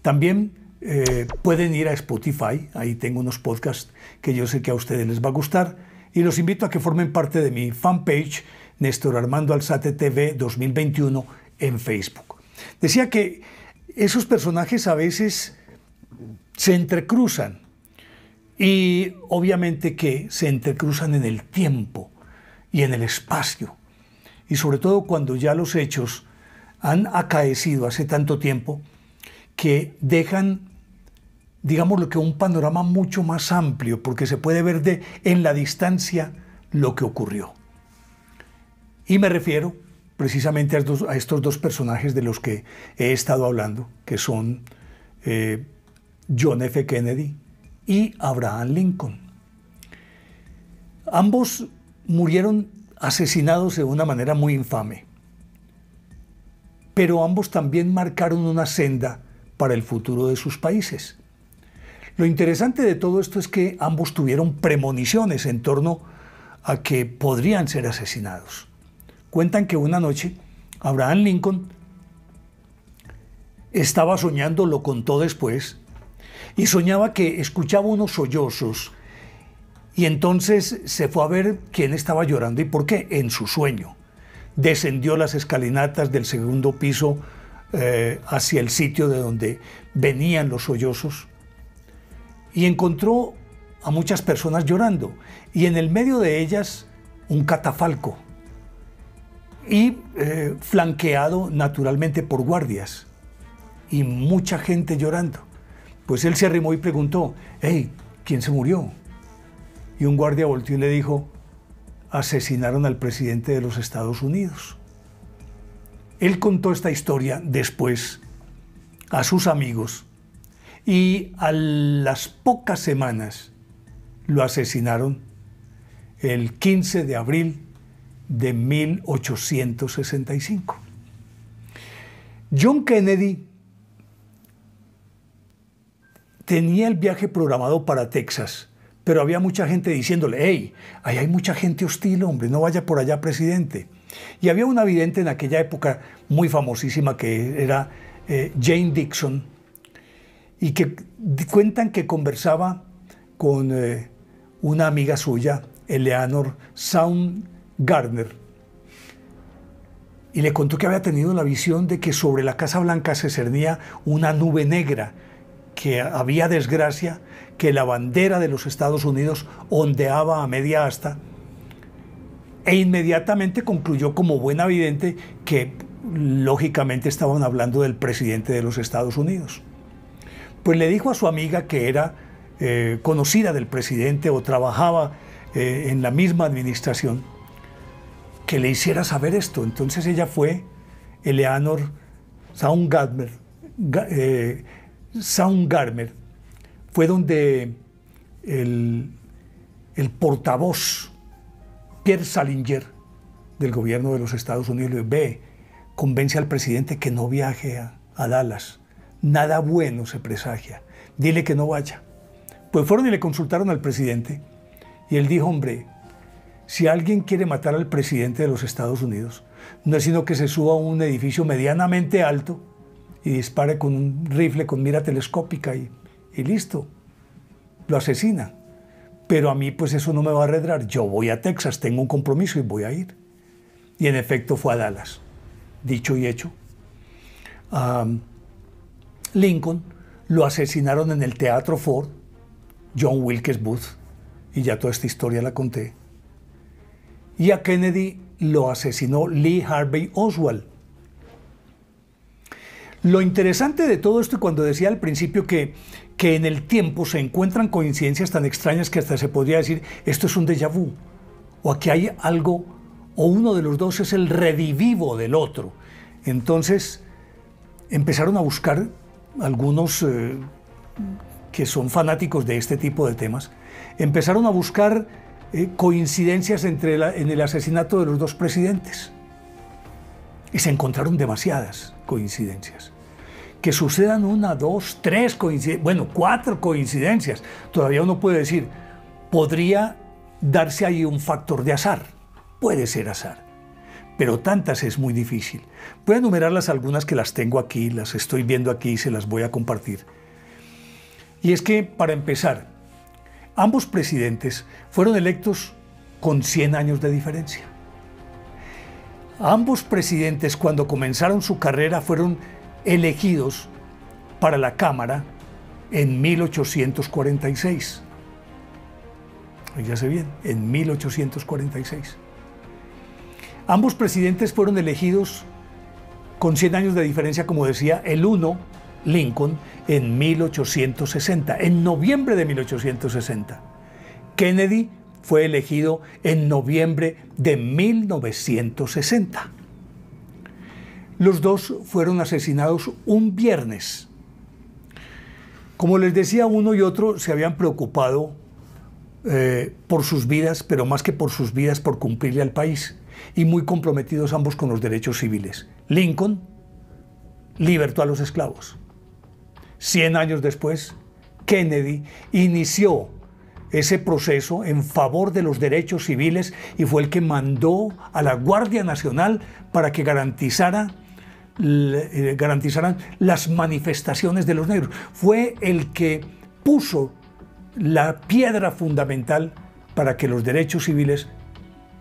También eh, pueden ir a Spotify, ahí tengo unos podcasts que yo sé que a ustedes les va a gustar y los invito a que formen parte de mi fanpage Néstor Armando Alzate TV 2021 en Facebook. Decía que esos personajes a veces se entrecruzan y obviamente que se entrecruzan en el tiempo y en el espacio y sobre todo cuando ya los hechos han acaecido hace tanto tiempo que dejan digamos lo que un panorama mucho más amplio porque se puede ver de en la distancia lo que ocurrió. Y me refiero precisamente a estos, dos personajes de los que he estado hablando, que son eh, John F. Kennedy y Abraham Lincoln. Ambos murieron asesinados de una manera muy infame, pero ambos también marcaron una senda para el futuro de sus países. Lo interesante de todo esto es que ambos tuvieron premoniciones en torno a que podrían ser asesinados. Cuentan que una noche Abraham Lincoln estaba soñando, lo contó después, y soñaba que escuchaba unos sollozos y entonces se fue a ver quién estaba llorando y por qué en su sueño. Descendió las escalinatas del segundo piso eh, hacia el sitio de donde venían los sollozos y encontró a muchas personas llorando y en el medio de ellas un catafalco y eh, flanqueado naturalmente por guardias y mucha gente llorando. Pues él se arrimó y preguntó, hey, ¿quién se murió? Y un guardia volteó y le dijo, asesinaron al presidente de los Estados Unidos. Él contó esta historia después a sus amigos y a las pocas semanas lo asesinaron el 15 de abril de 1865. John Kennedy tenía el viaje programado para Texas, pero había mucha gente diciéndole, hey, ahí hay mucha gente hostil, hombre, no vaya por allá, presidente. Y había una vidente en aquella época muy famosísima que era eh, Jane Dixon, y que cuentan que conversaba con eh, una amiga suya, Eleanor Sound Gardner y le contó que había tenido la visión de que sobre la Casa Blanca se cernía una nube negra, que había desgracia, que la bandera de los Estados Unidos ondeaba a media asta, e inmediatamente concluyó como buen evidente que lógicamente estaban hablando del presidente de los Estados Unidos. Pues le dijo a su amiga que era eh, conocida del presidente o trabajaba eh, en la misma administración, que le hiciera saber esto. Entonces ella fue Eleanor Soundgartner. Eh, fue donde el, portavoz Pierre Salinger del gobierno de los Estados Unidos le ve, convence al presidente que no viaje a, a Dallas. Nada bueno se presagia. Dile que no vaya. Pues fueron y le consultaron al presidente. Y él dijo, hombre, si alguien quiere matar al presidente de los Estados Unidos, no es sino que se suba a un edificio medianamente alto y dispare con un rifle con mira telescópica y, listo, lo asesina. Pero a mí pues eso no me va a arredrar. Yo voy a Texas, tengo un compromiso y voy a ir. Y en efecto fue a Dallas. Dicho y hecho. Lincoln lo asesinaron en el Teatro Ford, John Wilkes Booth, y ya toda esta historia la conté y a Kennedy lo asesinó Lee Harvey Oswald. Lo interesante de todo esto, cuando decía al principio que, que en el tiempo se encuentran coincidencias tan extrañas que hasta se podría decir, esto es un déjà vu, o aquí hay algo, o uno de los dos es el redivivo del otro. Entonces empezaron a buscar algunos eh, que son fanáticos de este tipo de temas, empezaron a buscar eh, coincidencias entre en el asesinato de los dos presidentes. Y se encontraron demasiadas coincidencias. Que sucedan una, dos, tres coincidencias, bueno, cuatro coincidencias. Todavía uno puede decir, podría darse ahí un factor de azar. Puede ser azar. Pero tantas es muy difícil. Voy a enumerarlas algunas que las tengo aquí, las estoy viendo aquí y se las voy a compartir. Y es que, para empezar, Ambos presidentes fueron electos con 100 años de diferencia. Ambos presidentes cuando comenzaron su carrera fueron elegidos para la Cámara en 1846. sé bien, en 1846. Ambos presidentes fueron elegidos con 100 años de diferencia, como decía, el uno Lincoln en 1860, en noviembre de 1860. Kennedy fue elegido en noviembre de 1960. Los dos fueron asesinados un viernes. Como les decía, uno y otro se habían preocupado eh, por sus vidas, pero más que por sus vidas, por cumplirle al país, y muy comprometidos ambos con los derechos civiles. Lincoln libertó a los esclavos. Cien años después, Kennedy inició ese proceso en favor de los derechos civiles y fue el que mandó a la Guardia Nacional para que garantizara eh, garantizaran las manifestaciones de los negros. Fue el que puso la piedra fundamental para que los derechos civiles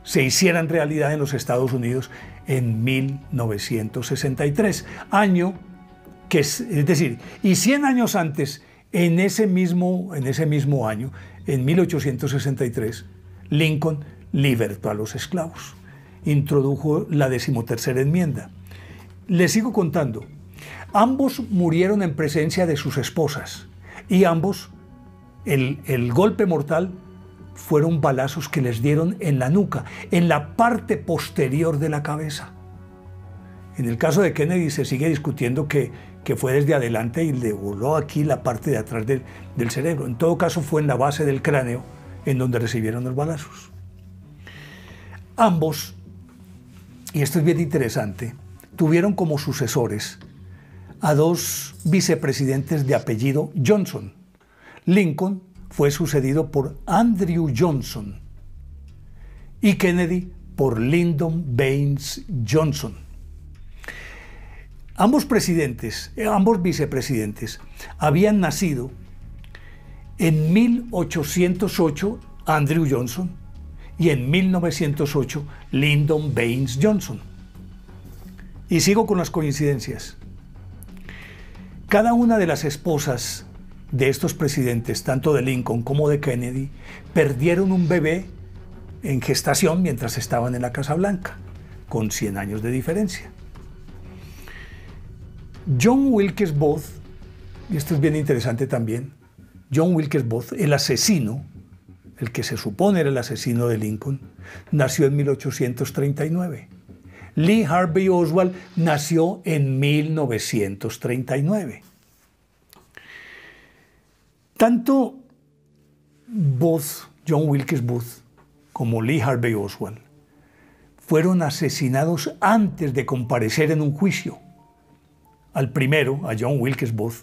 se hicieran realidad en los Estados Unidos en 1963, año es, decir, y 100 años antes, en ese mismo, en ese mismo año, en 1863, Lincoln libertó a los esclavos, introdujo la decimotercera enmienda. Les sigo contando, ambos murieron en presencia de sus esposas y ambos, el, el golpe mortal fueron balazos que les dieron en la nuca, en la parte posterior de la cabeza. En el caso de Kennedy se sigue discutiendo que que fue desde adelante y le voló aquí la parte de atrás del, cerebro. En todo caso fue en la base del cráneo en donde recibieron los balazos. Ambos, y esto es bien interesante, tuvieron como sucesores a dos vicepresidentes de apellido Johnson. Lincoln fue sucedido por Andrew Johnson y Kennedy por Lyndon Baines Johnson. Ambos presidentes, eh, ambos vicepresidentes, habían nacido en 1808 Andrew Johnson y en 1908 Lyndon Baines Johnson. Y sigo con las coincidencias. Cada una de las esposas de estos presidentes, tanto de Lincoln como de Kennedy, perdieron un bebé en gestación mientras estaban en la Casa Blanca, con 100 años de diferencia. John Wilkes Booth, y esto es bien interesante también, John Wilkes Booth, el asesino, el que se supone era el asesino de Lincoln, nació en 1839. Lee Harvey Oswald nació en 1939. Tanto Booth, John Wilkes Booth, como Lee Harvey Oswald, fueron asesinados antes de comparecer en un juicio. Al primero, a John Wilkes Booth,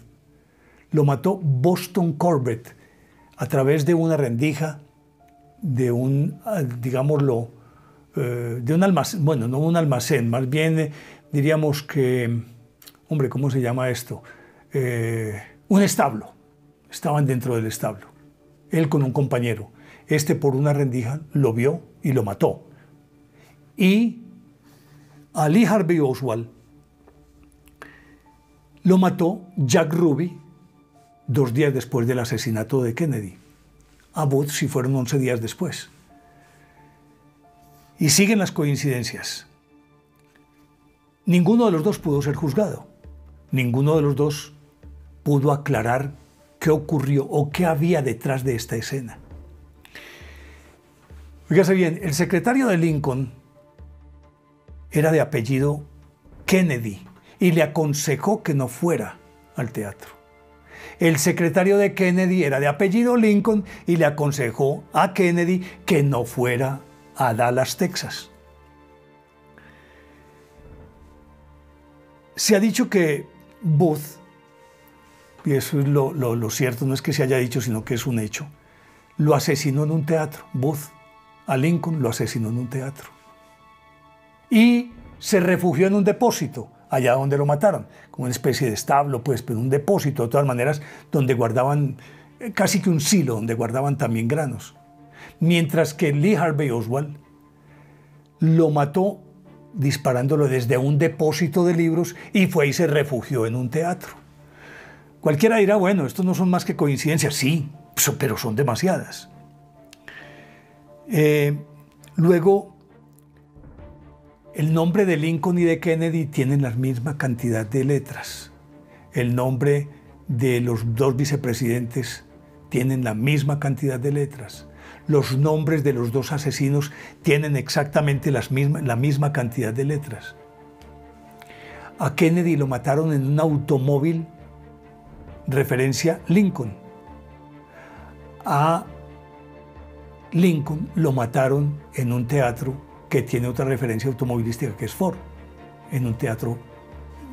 lo mató Boston Corbett a través de una rendija de un, ah, digámoslo, eh, de un almacén, bueno, no un almacén, más bien eh, diríamos que, hombre, ¿cómo se llama esto? Eh, un establo. Estaban dentro del establo. Él con un compañero. Este por una rendija lo vio y lo mató. Y Lee Harvey Oswald lo mató Jack Ruby dos días después del asesinato de Kennedy. A Booth si fueron 11 días después. Y siguen las coincidencias. Ninguno de los dos pudo ser juzgado. Ninguno de los dos pudo aclarar qué ocurrió o qué había detrás de esta escena. Fíjese bien, el secretario de Lincoln era de apellido Kennedy y le aconsejó que no fuera al teatro. El secretario de Kennedy era de apellido Lincoln y le aconsejó a Kennedy que no fuera a Dallas, Texas. Se ha dicho que Booth, y eso es lo, cierto, no es que se haya dicho, sino que es un hecho, lo asesinó en un teatro. Booth a Lincoln lo asesinó en un teatro. Y se refugió en un depósito allá donde lo mataron, como una especie de establo, pues, pero un depósito de todas maneras, donde guardaban eh, casi que un silo, donde guardaban también granos. Mientras que Lee Harvey Oswald lo mató disparándolo desde un depósito de libros y fue y se refugió en un teatro. Cualquiera dirá, bueno, estos no son más que coincidencias, sí, pero son demasiadas. Eh, luego, el nombre de Lincoln y de Kennedy tienen la misma cantidad de letras. El nombre de los dos vicepresidentes tienen la misma cantidad de letras. Los nombres de los dos asesinos tienen exactamente las la misma cantidad de letras. A Kennedy lo mataron en un automóvil, referencia Lincoln. A Lincoln lo mataron en un teatro, que tiene otra referencia automovilística que es Ford, en un teatro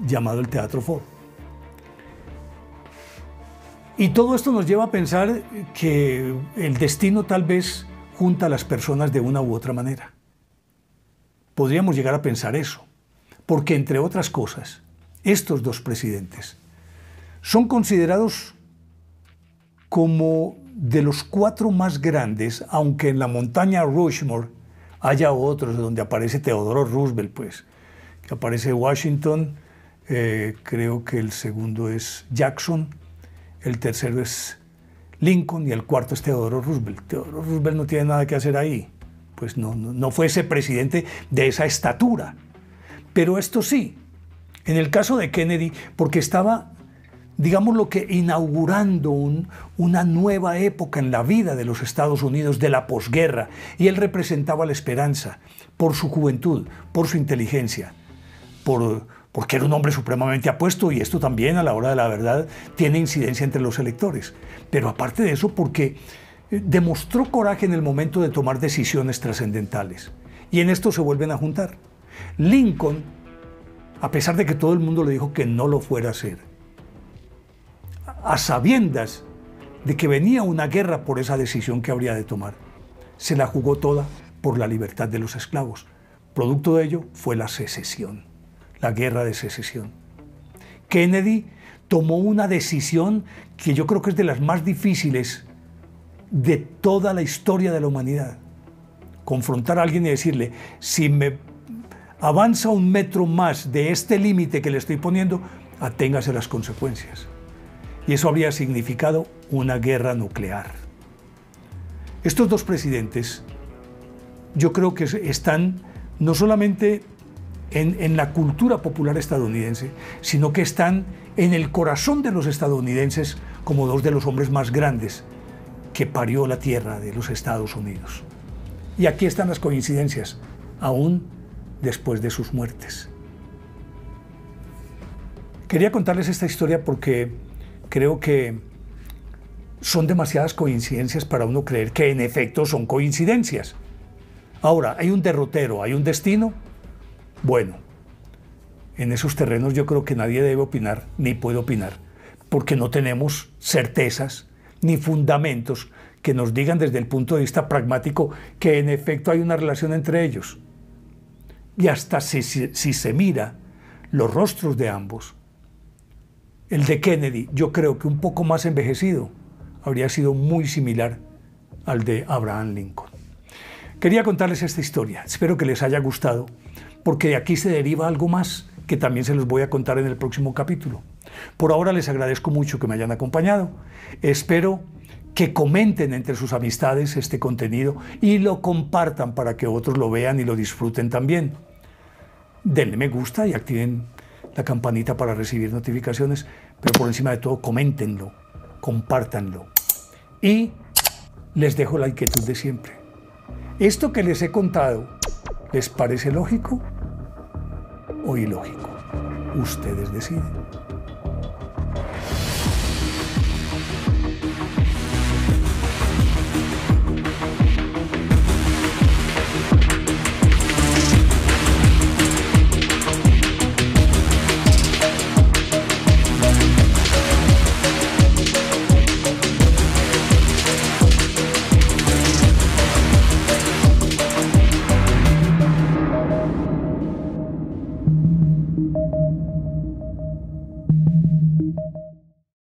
llamado el Teatro Ford. Y todo esto nos lleva a pensar que el destino tal vez junta a las personas de una u otra manera. Podríamos llegar a pensar eso, porque entre otras cosas, estos dos presidentes son considerados como de los cuatro más grandes, aunque en la montaña Rushmore haya otros, donde aparece Teodoro Roosevelt, pues, que aparece Washington, eh, creo que el segundo es Jackson, el tercero es Lincoln y el cuarto es Teodoro Roosevelt. Teodoro Roosevelt no tiene nada que hacer ahí, pues no, no, no presidente de esa estatura. Pero esto sí, en el caso de Kennedy, porque estaba digamos lo que inaugurando una nueva época en la vida de los Estados Unidos de la posguerra, y él representaba la esperanza por su juventud, por su inteligencia, por, porque era un hombre supremamente apuesto y esto también a la hora de la verdad tiene incidencia entre los electores, pero aparte de eso porque eh, demostró coraje en el momento de tomar decisiones trascendentales, y en esto se vuelven a juntar. Lincoln, a pesar de que todo el mundo le dijo que no lo fuera a hacer, a sabiendas de que venía una guerra por esa decisión que habría de tomar. Se la jugó toda por la libertad de los esclavos. Producto de ello fue la secesión, la guerra de secesión. Kennedy tomó una decisión que yo creo que es de las más difíciles de toda la historia de la humanidad. Confrontar a alguien y decirle, si me avanza un metro más de este límite que le estoy poniendo, aténgase las consecuencias y eso habría significado una guerra nuclear. Estos dos presidentes yo creo que están no solamente en, en, la cultura popular estadounidense, sino que están en el corazón de los estadounidenses como dos de los hombres más grandes que parió la tierra de los Estados Unidos. Y aquí están las coincidencias, aún después de sus muertes. Quería contarles esta historia porque creo que son demasiadas coincidencias para uno creer que en efecto son coincidencias. Ahora, hay un derrotero, hay un destino. Bueno, en esos terrenos yo creo que nadie debe opinar ni puede opinar, porque no tenemos certezas ni fundamentos que nos digan desde el punto de vista pragmático que en efecto hay una relación entre ellos. Y hasta si, si se mira los rostros de ambos, el de Kennedy, yo creo que un poco más envejecido, habría sido muy similar al de Abraham Lincoln. Quería contarles esta historia, espero que les haya gustado, porque de aquí se deriva algo más que también se los voy a contar en el próximo capítulo. Por ahora les agradezco mucho que me hayan acompañado, espero que comenten entre sus amistades este contenido y lo compartan para que otros lo vean y lo disfruten también. Denle me gusta y activen la campanita para recibir notificaciones, pero por encima de todo, coméntenlo, compártanlo. Y les dejo la inquietud de siempre. ¿Esto que les he contado les parece lógico o ilógico? Ustedes deciden.